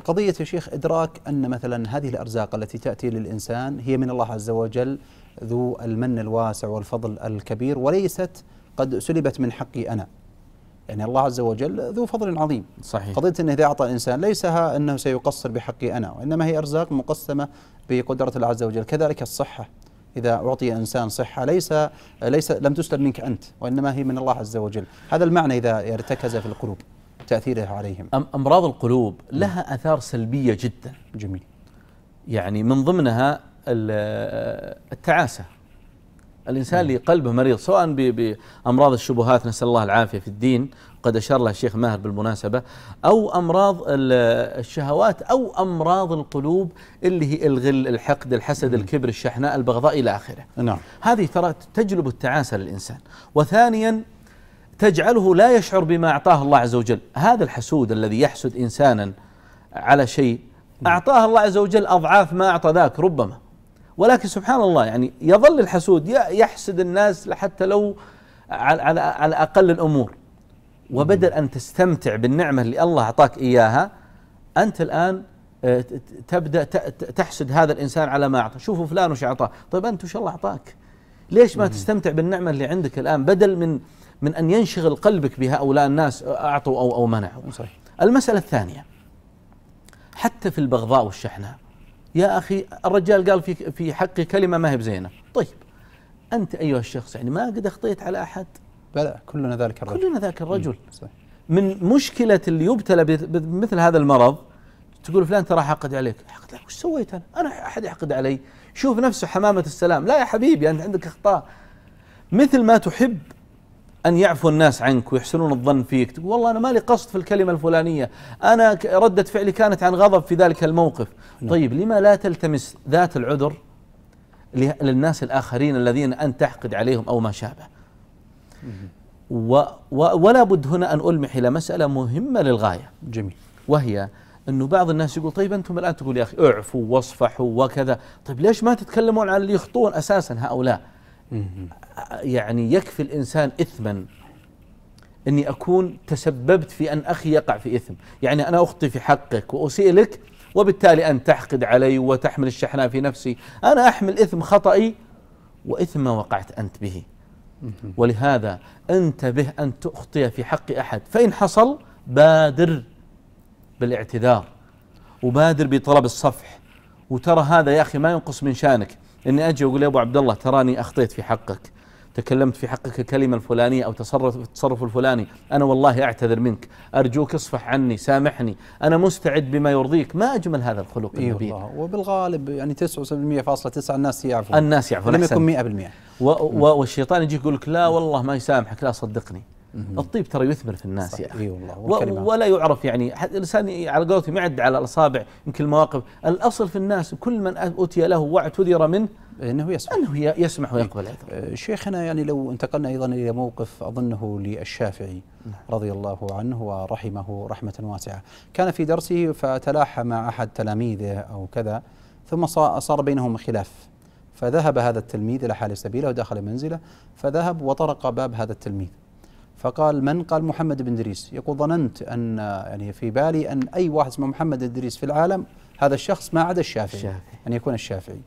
قضية يا شيخ إدراك أن مثلا هذه الأرزاق التي تأتي للإنسان هي من الله عز وجل ذو المن الواسع والفضل الكبير وليست قد سلبت من حقي أنا يعني الله عز وجل ذو فضل عظيم صحيح قضية أنه إذا أعطى الإنسان ليسها أنه سيقصر بحقي أنا وإنما هي أرزاق مقسمة بقدرة الله عز وجل كذلك الصحة إذا أعطي إنسان صحة ليس ليس لم تسلب منك أنت وإنما هي من الله عز وجل هذا المعنى إذا ارتكز في القلوب تأثيره عليهم أمراض القلوب لها نعم. أثار سلبية جدا جميل يعني من ضمنها التعاسة الإنسان اللي قلبه مريض سواء بأمراض الشبهات نسأل الله العافية في الدين قد أشار لها الشيخ ماهر بالمناسبة أو أمراض الشهوات أو أمراض القلوب اللي هي الغل الحقد الحسد الكبر الشحناء البغضاء إلى آخره نعم. هذه ترى تجلب التعاسة للإنسان وثانيا تجعله لا يشعر بما أعطاه الله عز وجل هذا الحسود الذي يحسد إنسانا على شيء نعم. أعطاه الله عز وجل أضعاف ما أعطى ذاك ربما ولكن سبحان الله يعني يظل الحسود يحسد الناس حتى لو على على, على اقل الامور وبدل ان تستمتع بالنعمه اللي الله اعطاك اياها انت الان آه، تبدا تحسد هذا الانسان على ما اعطى، شوفوا فلان وش اعطاه، طيب انت وش الله اعطاك؟ ليش ما تستمتع بالنعمه اللي عندك الان بدل من من ان ينشغل قلبك بهؤلاء الناس آه، اعطوا او او منعوا. صحيح. المساله الثانيه حتى في البغضاء والشحناء يا اخي الرجال قال في في حقي كلمه ما هي بزينه طيب انت ايها الشخص يعني ما قد اخطيت على احد بلى كلنا ذلك الرجل كلنا ذاك الرجل صحيح. من مشكله اللي يبتلى بمثل هذا المرض تقول فلان ترى حقد عليك حقد عليك وش سويت انا انا احد يحقد علي شوف نفسه حمامه السلام لا يا حبيبي انت عندك اخطاء مثل ما تحب أن يعفو الناس عنك ويحسنون الظن فيك تقول والله أنا ما لي قصد في الكلمة الفلانية أنا ردة فعلي كانت عن غضب في ذلك الموقف نعم. طيب لما لا تلتمس ذات العذر للناس الآخرين الذين أنت تحقد عليهم أو ما شابه و و ولا بد هنا أن ألمح إلى مسألة مهمة للغاية جميل وهي أنه بعض الناس يقول طيب أنتم الآن تقول يا أخي اعفوا واصفحوا وكذا طيب ليش ما تتكلمون عن اللي يخطون أساسا هؤلاء يعني يكفي الإنسان إثما أني أكون تسببت في أن أخي يقع في إثم يعني أنا أخطي في حقك وأسيء لك وبالتالي أن تحقد علي وتحمل الشحناء في نفسي أنا أحمل إثم خطئي وإثم ما وقعت أنت به ولهذا انتبه أن تخطئ في حق أحد فإن حصل بادر بالاعتذار وبادر بطلب الصفح وترى هذا يا أخي ما ينقص من شانك اني اجي واقول يا ابو عبد الله تراني اخطيت في حقك تكلمت في حقك الكلمه الفلانيه او تصرف التصرف الفلاني انا والله اعتذر منك ارجوك اصفح عني سامحني انا مستعد بما يرضيك ما اجمل هذا الخلق إيه النبيل وبالغالب يعني 99.9 الناس يعرفون الناس يعرفون لم يكن 100% نعم. والشيطان يجي يقول لك لا والله ما يسامحك لا صدقني الطيب ترى يثمر في الناس يا اخي أيوة والله ولا يعرف يعني الانسان على قولتي معد على الاصابع يمكن المواقف الاصل في الناس كل من اوتي له واعتذر منه انه يسمح انه يسمح ويقبل ايضا آه، شيخنا يعني لو انتقلنا ايضا الى موقف اظنه للشافعي نعم. رضي الله عنه ورحمه رحمه واسعه كان في درسه فتلاحى مع احد تلاميذه او كذا ثم صار بينهم خلاف فذهب هذا التلميذ الى حال سبيله ودخل منزله فذهب وطرق باب هذا التلميذ فقال من قال محمد بن ادريس يقول ظننت ان يعني في بالي ان اي واحد اسمه محمد ادريس في العالم هذا الشخص ما عدا الشافعي, الشافعي. ان يكون الشافعي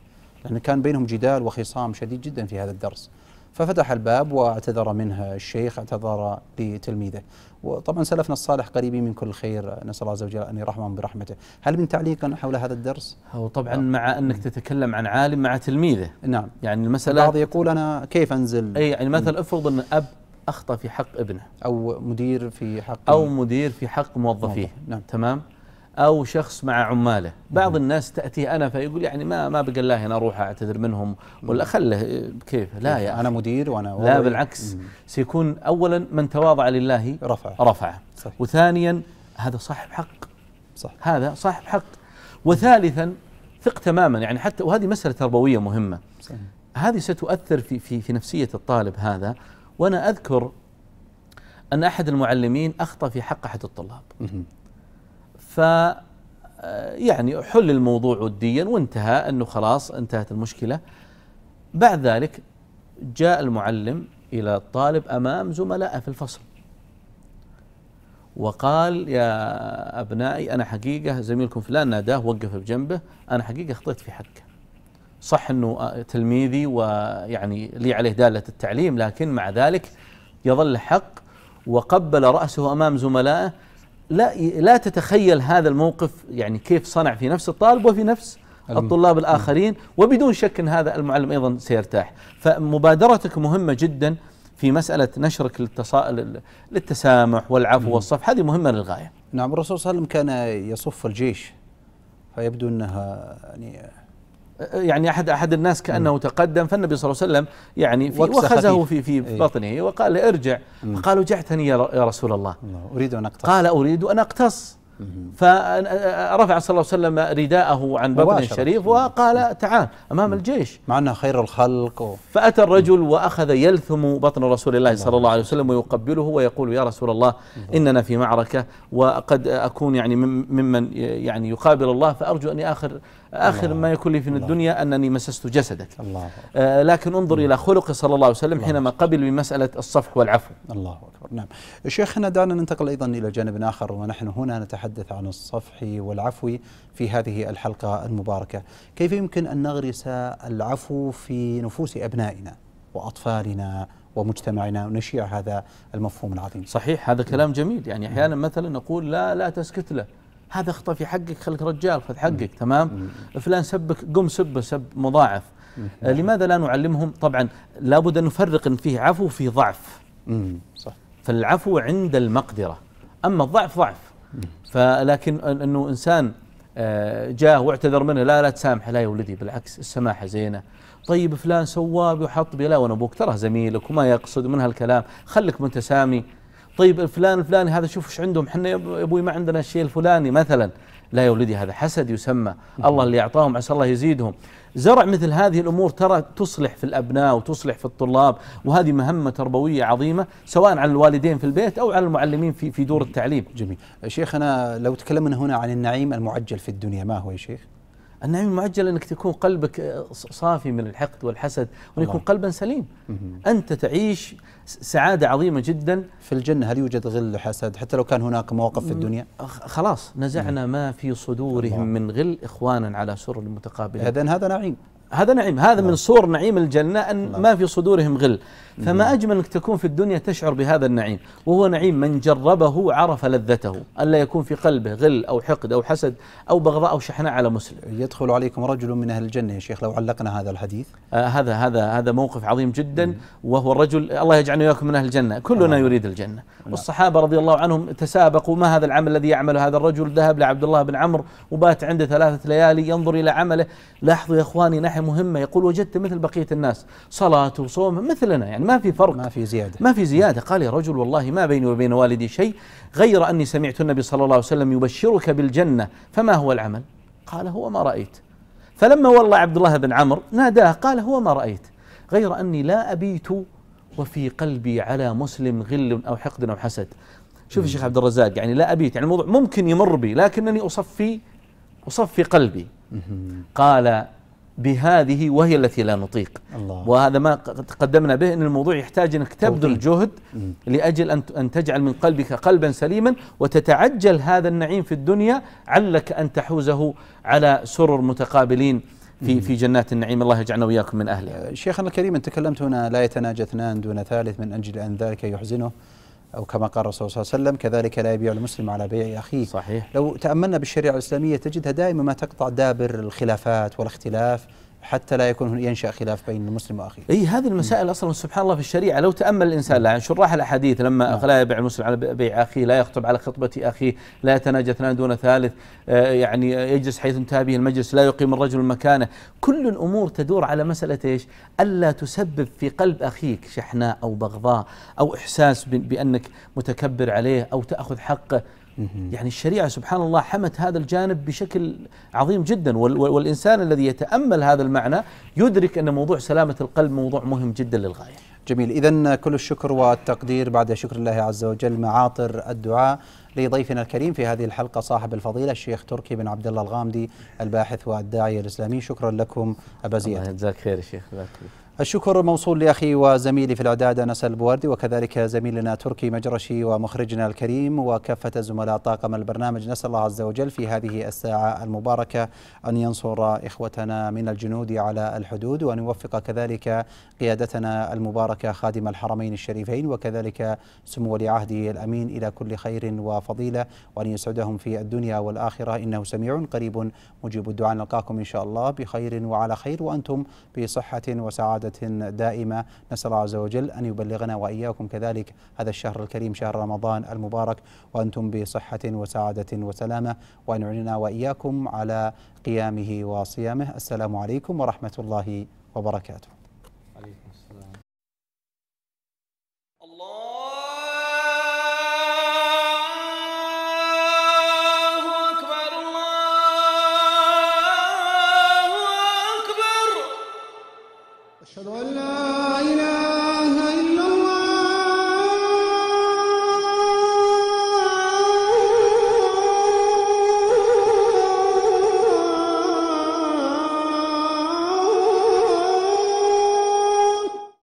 لان كان بينهم جدال وخصام شديد جدا في هذا الدرس ففتح الباب واعتذر منها الشيخ اعتذر لتلميذه وطبعا سلفنا الصالح قريبين من كل خير نسال الله عز وجل ان يرحمهم برحمته هل من تعليق حول هذا الدرس هو طبعا مع انك تتكلم عن عالم مع تلميذه نعم يعني المساله البعض يقول انا كيف انزل اي يعني مثلا افرض ان اب اخطا في حق ابنه او مدير في حق او مدير في حق موظفيه نعم تمام او شخص مع عماله بعض الناس تاتي انا فيقول يعني ما ما بقى الله انا اروح اعتذر منهم ولا خله إيه، كيف لا يا انا مدير وانا لا بالعكس سيكون اولا من تواضع لله رفعه رفعه صحيح وثانيا هذا صاحب حق صح هذا صاحب حق وثالثا ثق تماما يعني حتى وهذه مساله تربويه مهمه صحيح هذه ستؤثر في في في نفسيه الطالب هذا وانا اذكر ان احد المعلمين اخطا في حق احد الطلاب ف يعني حل الموضوع وديا وانتهى انه خلاص انتهت المشكله بعد ذلك جاء المعلم الى الطالب امام زملائه في الفصل وقال يا ابنائي انا حقيقه زميلكم فلان ناداه وقف بجنبه انا حقيقه اخطيت في حقه صح انه آه، تلميذي ويعني لي عليه داله التعليم لكن مع ذلك يظل حق وقبل راسه امام زملائه لا لا تتخيل هذا الموقف يعني كيف صنع في نفس الطالب وفي نفس الطلاب الاخرين وبدون شك ان هذا المعلم ايضا سيرتاح فمبادرتك مهمه جدا في مساله نشرك للتصائل للتسامح والعفو والصفح هذه مهمه للغايه. نعم الرسول صلى الله عليه وسلم كان يصف الجيش فيبدو انها يعني يعني احد احد الناس كانه م. تقدم فالنبي صلى الله عليه وسلم يعني في وخزه في في ايه بطنه وقال ارجع فقالوا جعتني يا رسول الله اريد ان اقتص قال اريد ان اقتص فرفع صلى الله عليه وسلم رداءه عن بطن الشريف وقال تعال امام الجيش مع انه خير الخلق فاتى الرجل واخذ يلثم بطن رسول الله صلى الله عليه وسلم ويقبله ويقول يا رسول الله اننا في معركه وقد اكون يعني ممن يعني يقابل الله فارجو اني اخر آخر ما يكون لي في الدنيا أنني مسست جسدك الله آه لكن انظر الله نعم. إلى خلقه صلى الله عليه وسلم الله حينما قبل بمسألة الصفح والعفو الله أكبر نعم شيخنا دعنا ننتقل أيضا إلى جانب آخر ونحن هنا نتحدث عن الصفح والعفو في هذه الحلقة المباركة كيف يمكن أن نغرس العفو في نفوس أبنائنا وأطفالنا ومجتمعنا ونشيع هذا المفهوم العظيم صحيح هذا كلام نعم. جميل يعني أحيانا نعم. مثلا نقول لا لا تسكت له هذا خطا في حقك خليك رجال خذ حقك تمام فلان سبك قم سبه سب مضاعف آه، لماذا لا نعلمهم طبعا لابد ان نفرق ان فيه عفو وفيه ضعف صح فالعفو عند المقدره اما الضعف ضعف فلكن انه انسان آه، جاء واعتذر منه لا لا تسامحه لا يا ولدي بالعكس السماحه زينه طيب فلان سواب وحط بلا لا وانا ابوك ترى زميلك وما يقصد من هالكلام خليك متسامي طيب فلان الفلاني هذا شوف ايش عندهم احنا يا ابوي ما عندنا الشيء الفلاني مثلا لا يا ولدي هذا حسد يسمى الله اللي اعطاهم عسى الله يزيدهم زرع مثل هذه الامور ترى تصلح في الابناء وتصلح في الطلاب وهذه مهمه تربويه عظيمه سواء على الوالدين في البيت او على المعلمين في في دور التعليم. جميل. شيخنا لو تكلمنا هنا عن النعيم المعجل في الدنيا ما هو يا شيخ؟ النعيم المعجل انك تكون قلبك آه، صافي من الحقد والحسد وان يكون قلبا سليم انت تعيش سعاده عظيمه جدا في الجنه هل يوجد غل حسد حتى لو كان هناك مواقف في الدنيا خلاص نزعنا ما في صدورهم من غل اخوانا على سرر متقابلين اذا هذا نعيم هذا نعيم هذا من نعم. صور نعيم الجنة أن نعم. ما في صدورهم غل فما أجمل أنك تكون في الدنيا تشعر بهذا النعيم وهو نعيم من جربه عرف لذته ألا يكون في قلبه غل أو حقد أو حسد أو بغضاء أو شحناء على مسلم يدخل عليكم رجل من أهل الجنة يا شيخ لو علقنا هذا الحديث آه هذا هذا هذا موقف عظيم جدا وهو الرجل الله يجعلنا وياكم من أهل الجنة كلنا نعم. يريد الجنة والصحابة رضي الله عنهم تسابقوا ما هذا العمل الذي يعمله هذا الرجل ذهب لعبد الله بن عمرو وبات عنده ثلاثة ليالي ينظر إلى عمله لاحظوا يا إخواني نحن مهمه يقول وجدت مثل بقيه الناس صلاه وصوم مثلنا يعني ما في فرق ما في زياده ما في زياده قال يا رجل والله ما بيني وبين والدي شيء غير اني سمعت النبي صلى الله عليه وسلم يبشرك بالجنه فما هو العمل؟ قال هو ما رايت فلما ولى عبد الله بن عمرو ناداه قال هو ما رايت غير اني لا ابيت وفي قلبي على مسلم غل او حقد او حسد شوف الشيخ عبد الرزاق يعني لا ابيت يعني الموضوع ممكن يمر بي لكنني اصفي اصفي قلبي قال بهذه وهي التي لا نطيق الله وهذا ما تقدمنا به أن الموضوع يحتاج أنك تبذل جهد لأجل أن أن تجعل من قلبك قلبا سليما وتتعجل هذا النعيم في الدنيا علك أن تحوزه على سرر متقابلين في في جنات النعيم الله يجعلنا وإياكم من أهلها شيخنا الكريم تكلمت هنا لا يتناجى اثنان دون ثالث من أجل أن ذلك يحزنه أو كما قال الرسول صلى الله عليه وسلم كذلك لا يبيع المسلم على بيع أخيه صحيح لو تأملنا بالشريعة الإسلامية تجدها دائما ما تقطع دابر الخلافات والاختلاف حتى لا يكون ينشا خلاف بين المسلم واخيه. اي هذه المسائل اصلا سبحان الله في الشريعه لو تامل الانسان لها يعني شراح الاحاديث لما نعم. لا يبيع المسلم على بيع اخيه، لا يخطب على خطبه اخيه، لا يتناجى اثنان دون ثالث، آه، يعني يجلس حيث انتهى به المجلس، لا يقيم الرجل مكانه، كل الامور تدور على مساله ايش؟ الا تسبب في قلب اخيك شحناء او بغضاء او احساس بانك متكبر عليه او تاخذ حقه يعني الشريعة سبحان الله حمت هذا الجانب بشكل عظيم جدا والإنسان الذي يتأمل هذا المعنى يدرك أن موضوع سلامة القلب موضوع مهم جدا للغاية جميل إذا كل الشكر والتقدير بعد شكر الله عز وجل معاطر الدعاء لضيفنا الكريم في هذه الحلقة صاحب الفضيلة الشيخ تركي بن عبد الله الغامدي الباحث والداعية الإسلامي شكرا لكم أبا زياد الله يجزاك خير يا شيخ الشكر موصول لأخي وزميلي في الإعداد أنس البواردي وكذلك زميلنا تركي مجرشي ومخرجنا الكريم وكافة زملاء طاقم البرنامج نسأل الله عز وجل في هذه الساعة المباركة أن ينصر إخوتنا من الجنود على الحدود وأن يوفق كذلك قيادتنا المباركة خادم الحرمين الشريفين وكذلك سمو ولي عهده الأمين إلى كل خير وفضيلة وأن يسعدهم في الدنيا والآخرة إنه سميع قريب مجيب الدعاء نلقاكم إن شاء الله بخير وعلى خير وأنتم بصحة وسعادة سعادة دائمة نسأل الله عز وجل أن يبلغنا وإياكم كذلك هذا الشهر الكريم شهر رمضان المبارك وأنتم بصحة وسعادة وسلامة وأن يعيننا وإياكم على قيامه وصيامه السلام عليكم ورحمة الله وبركاته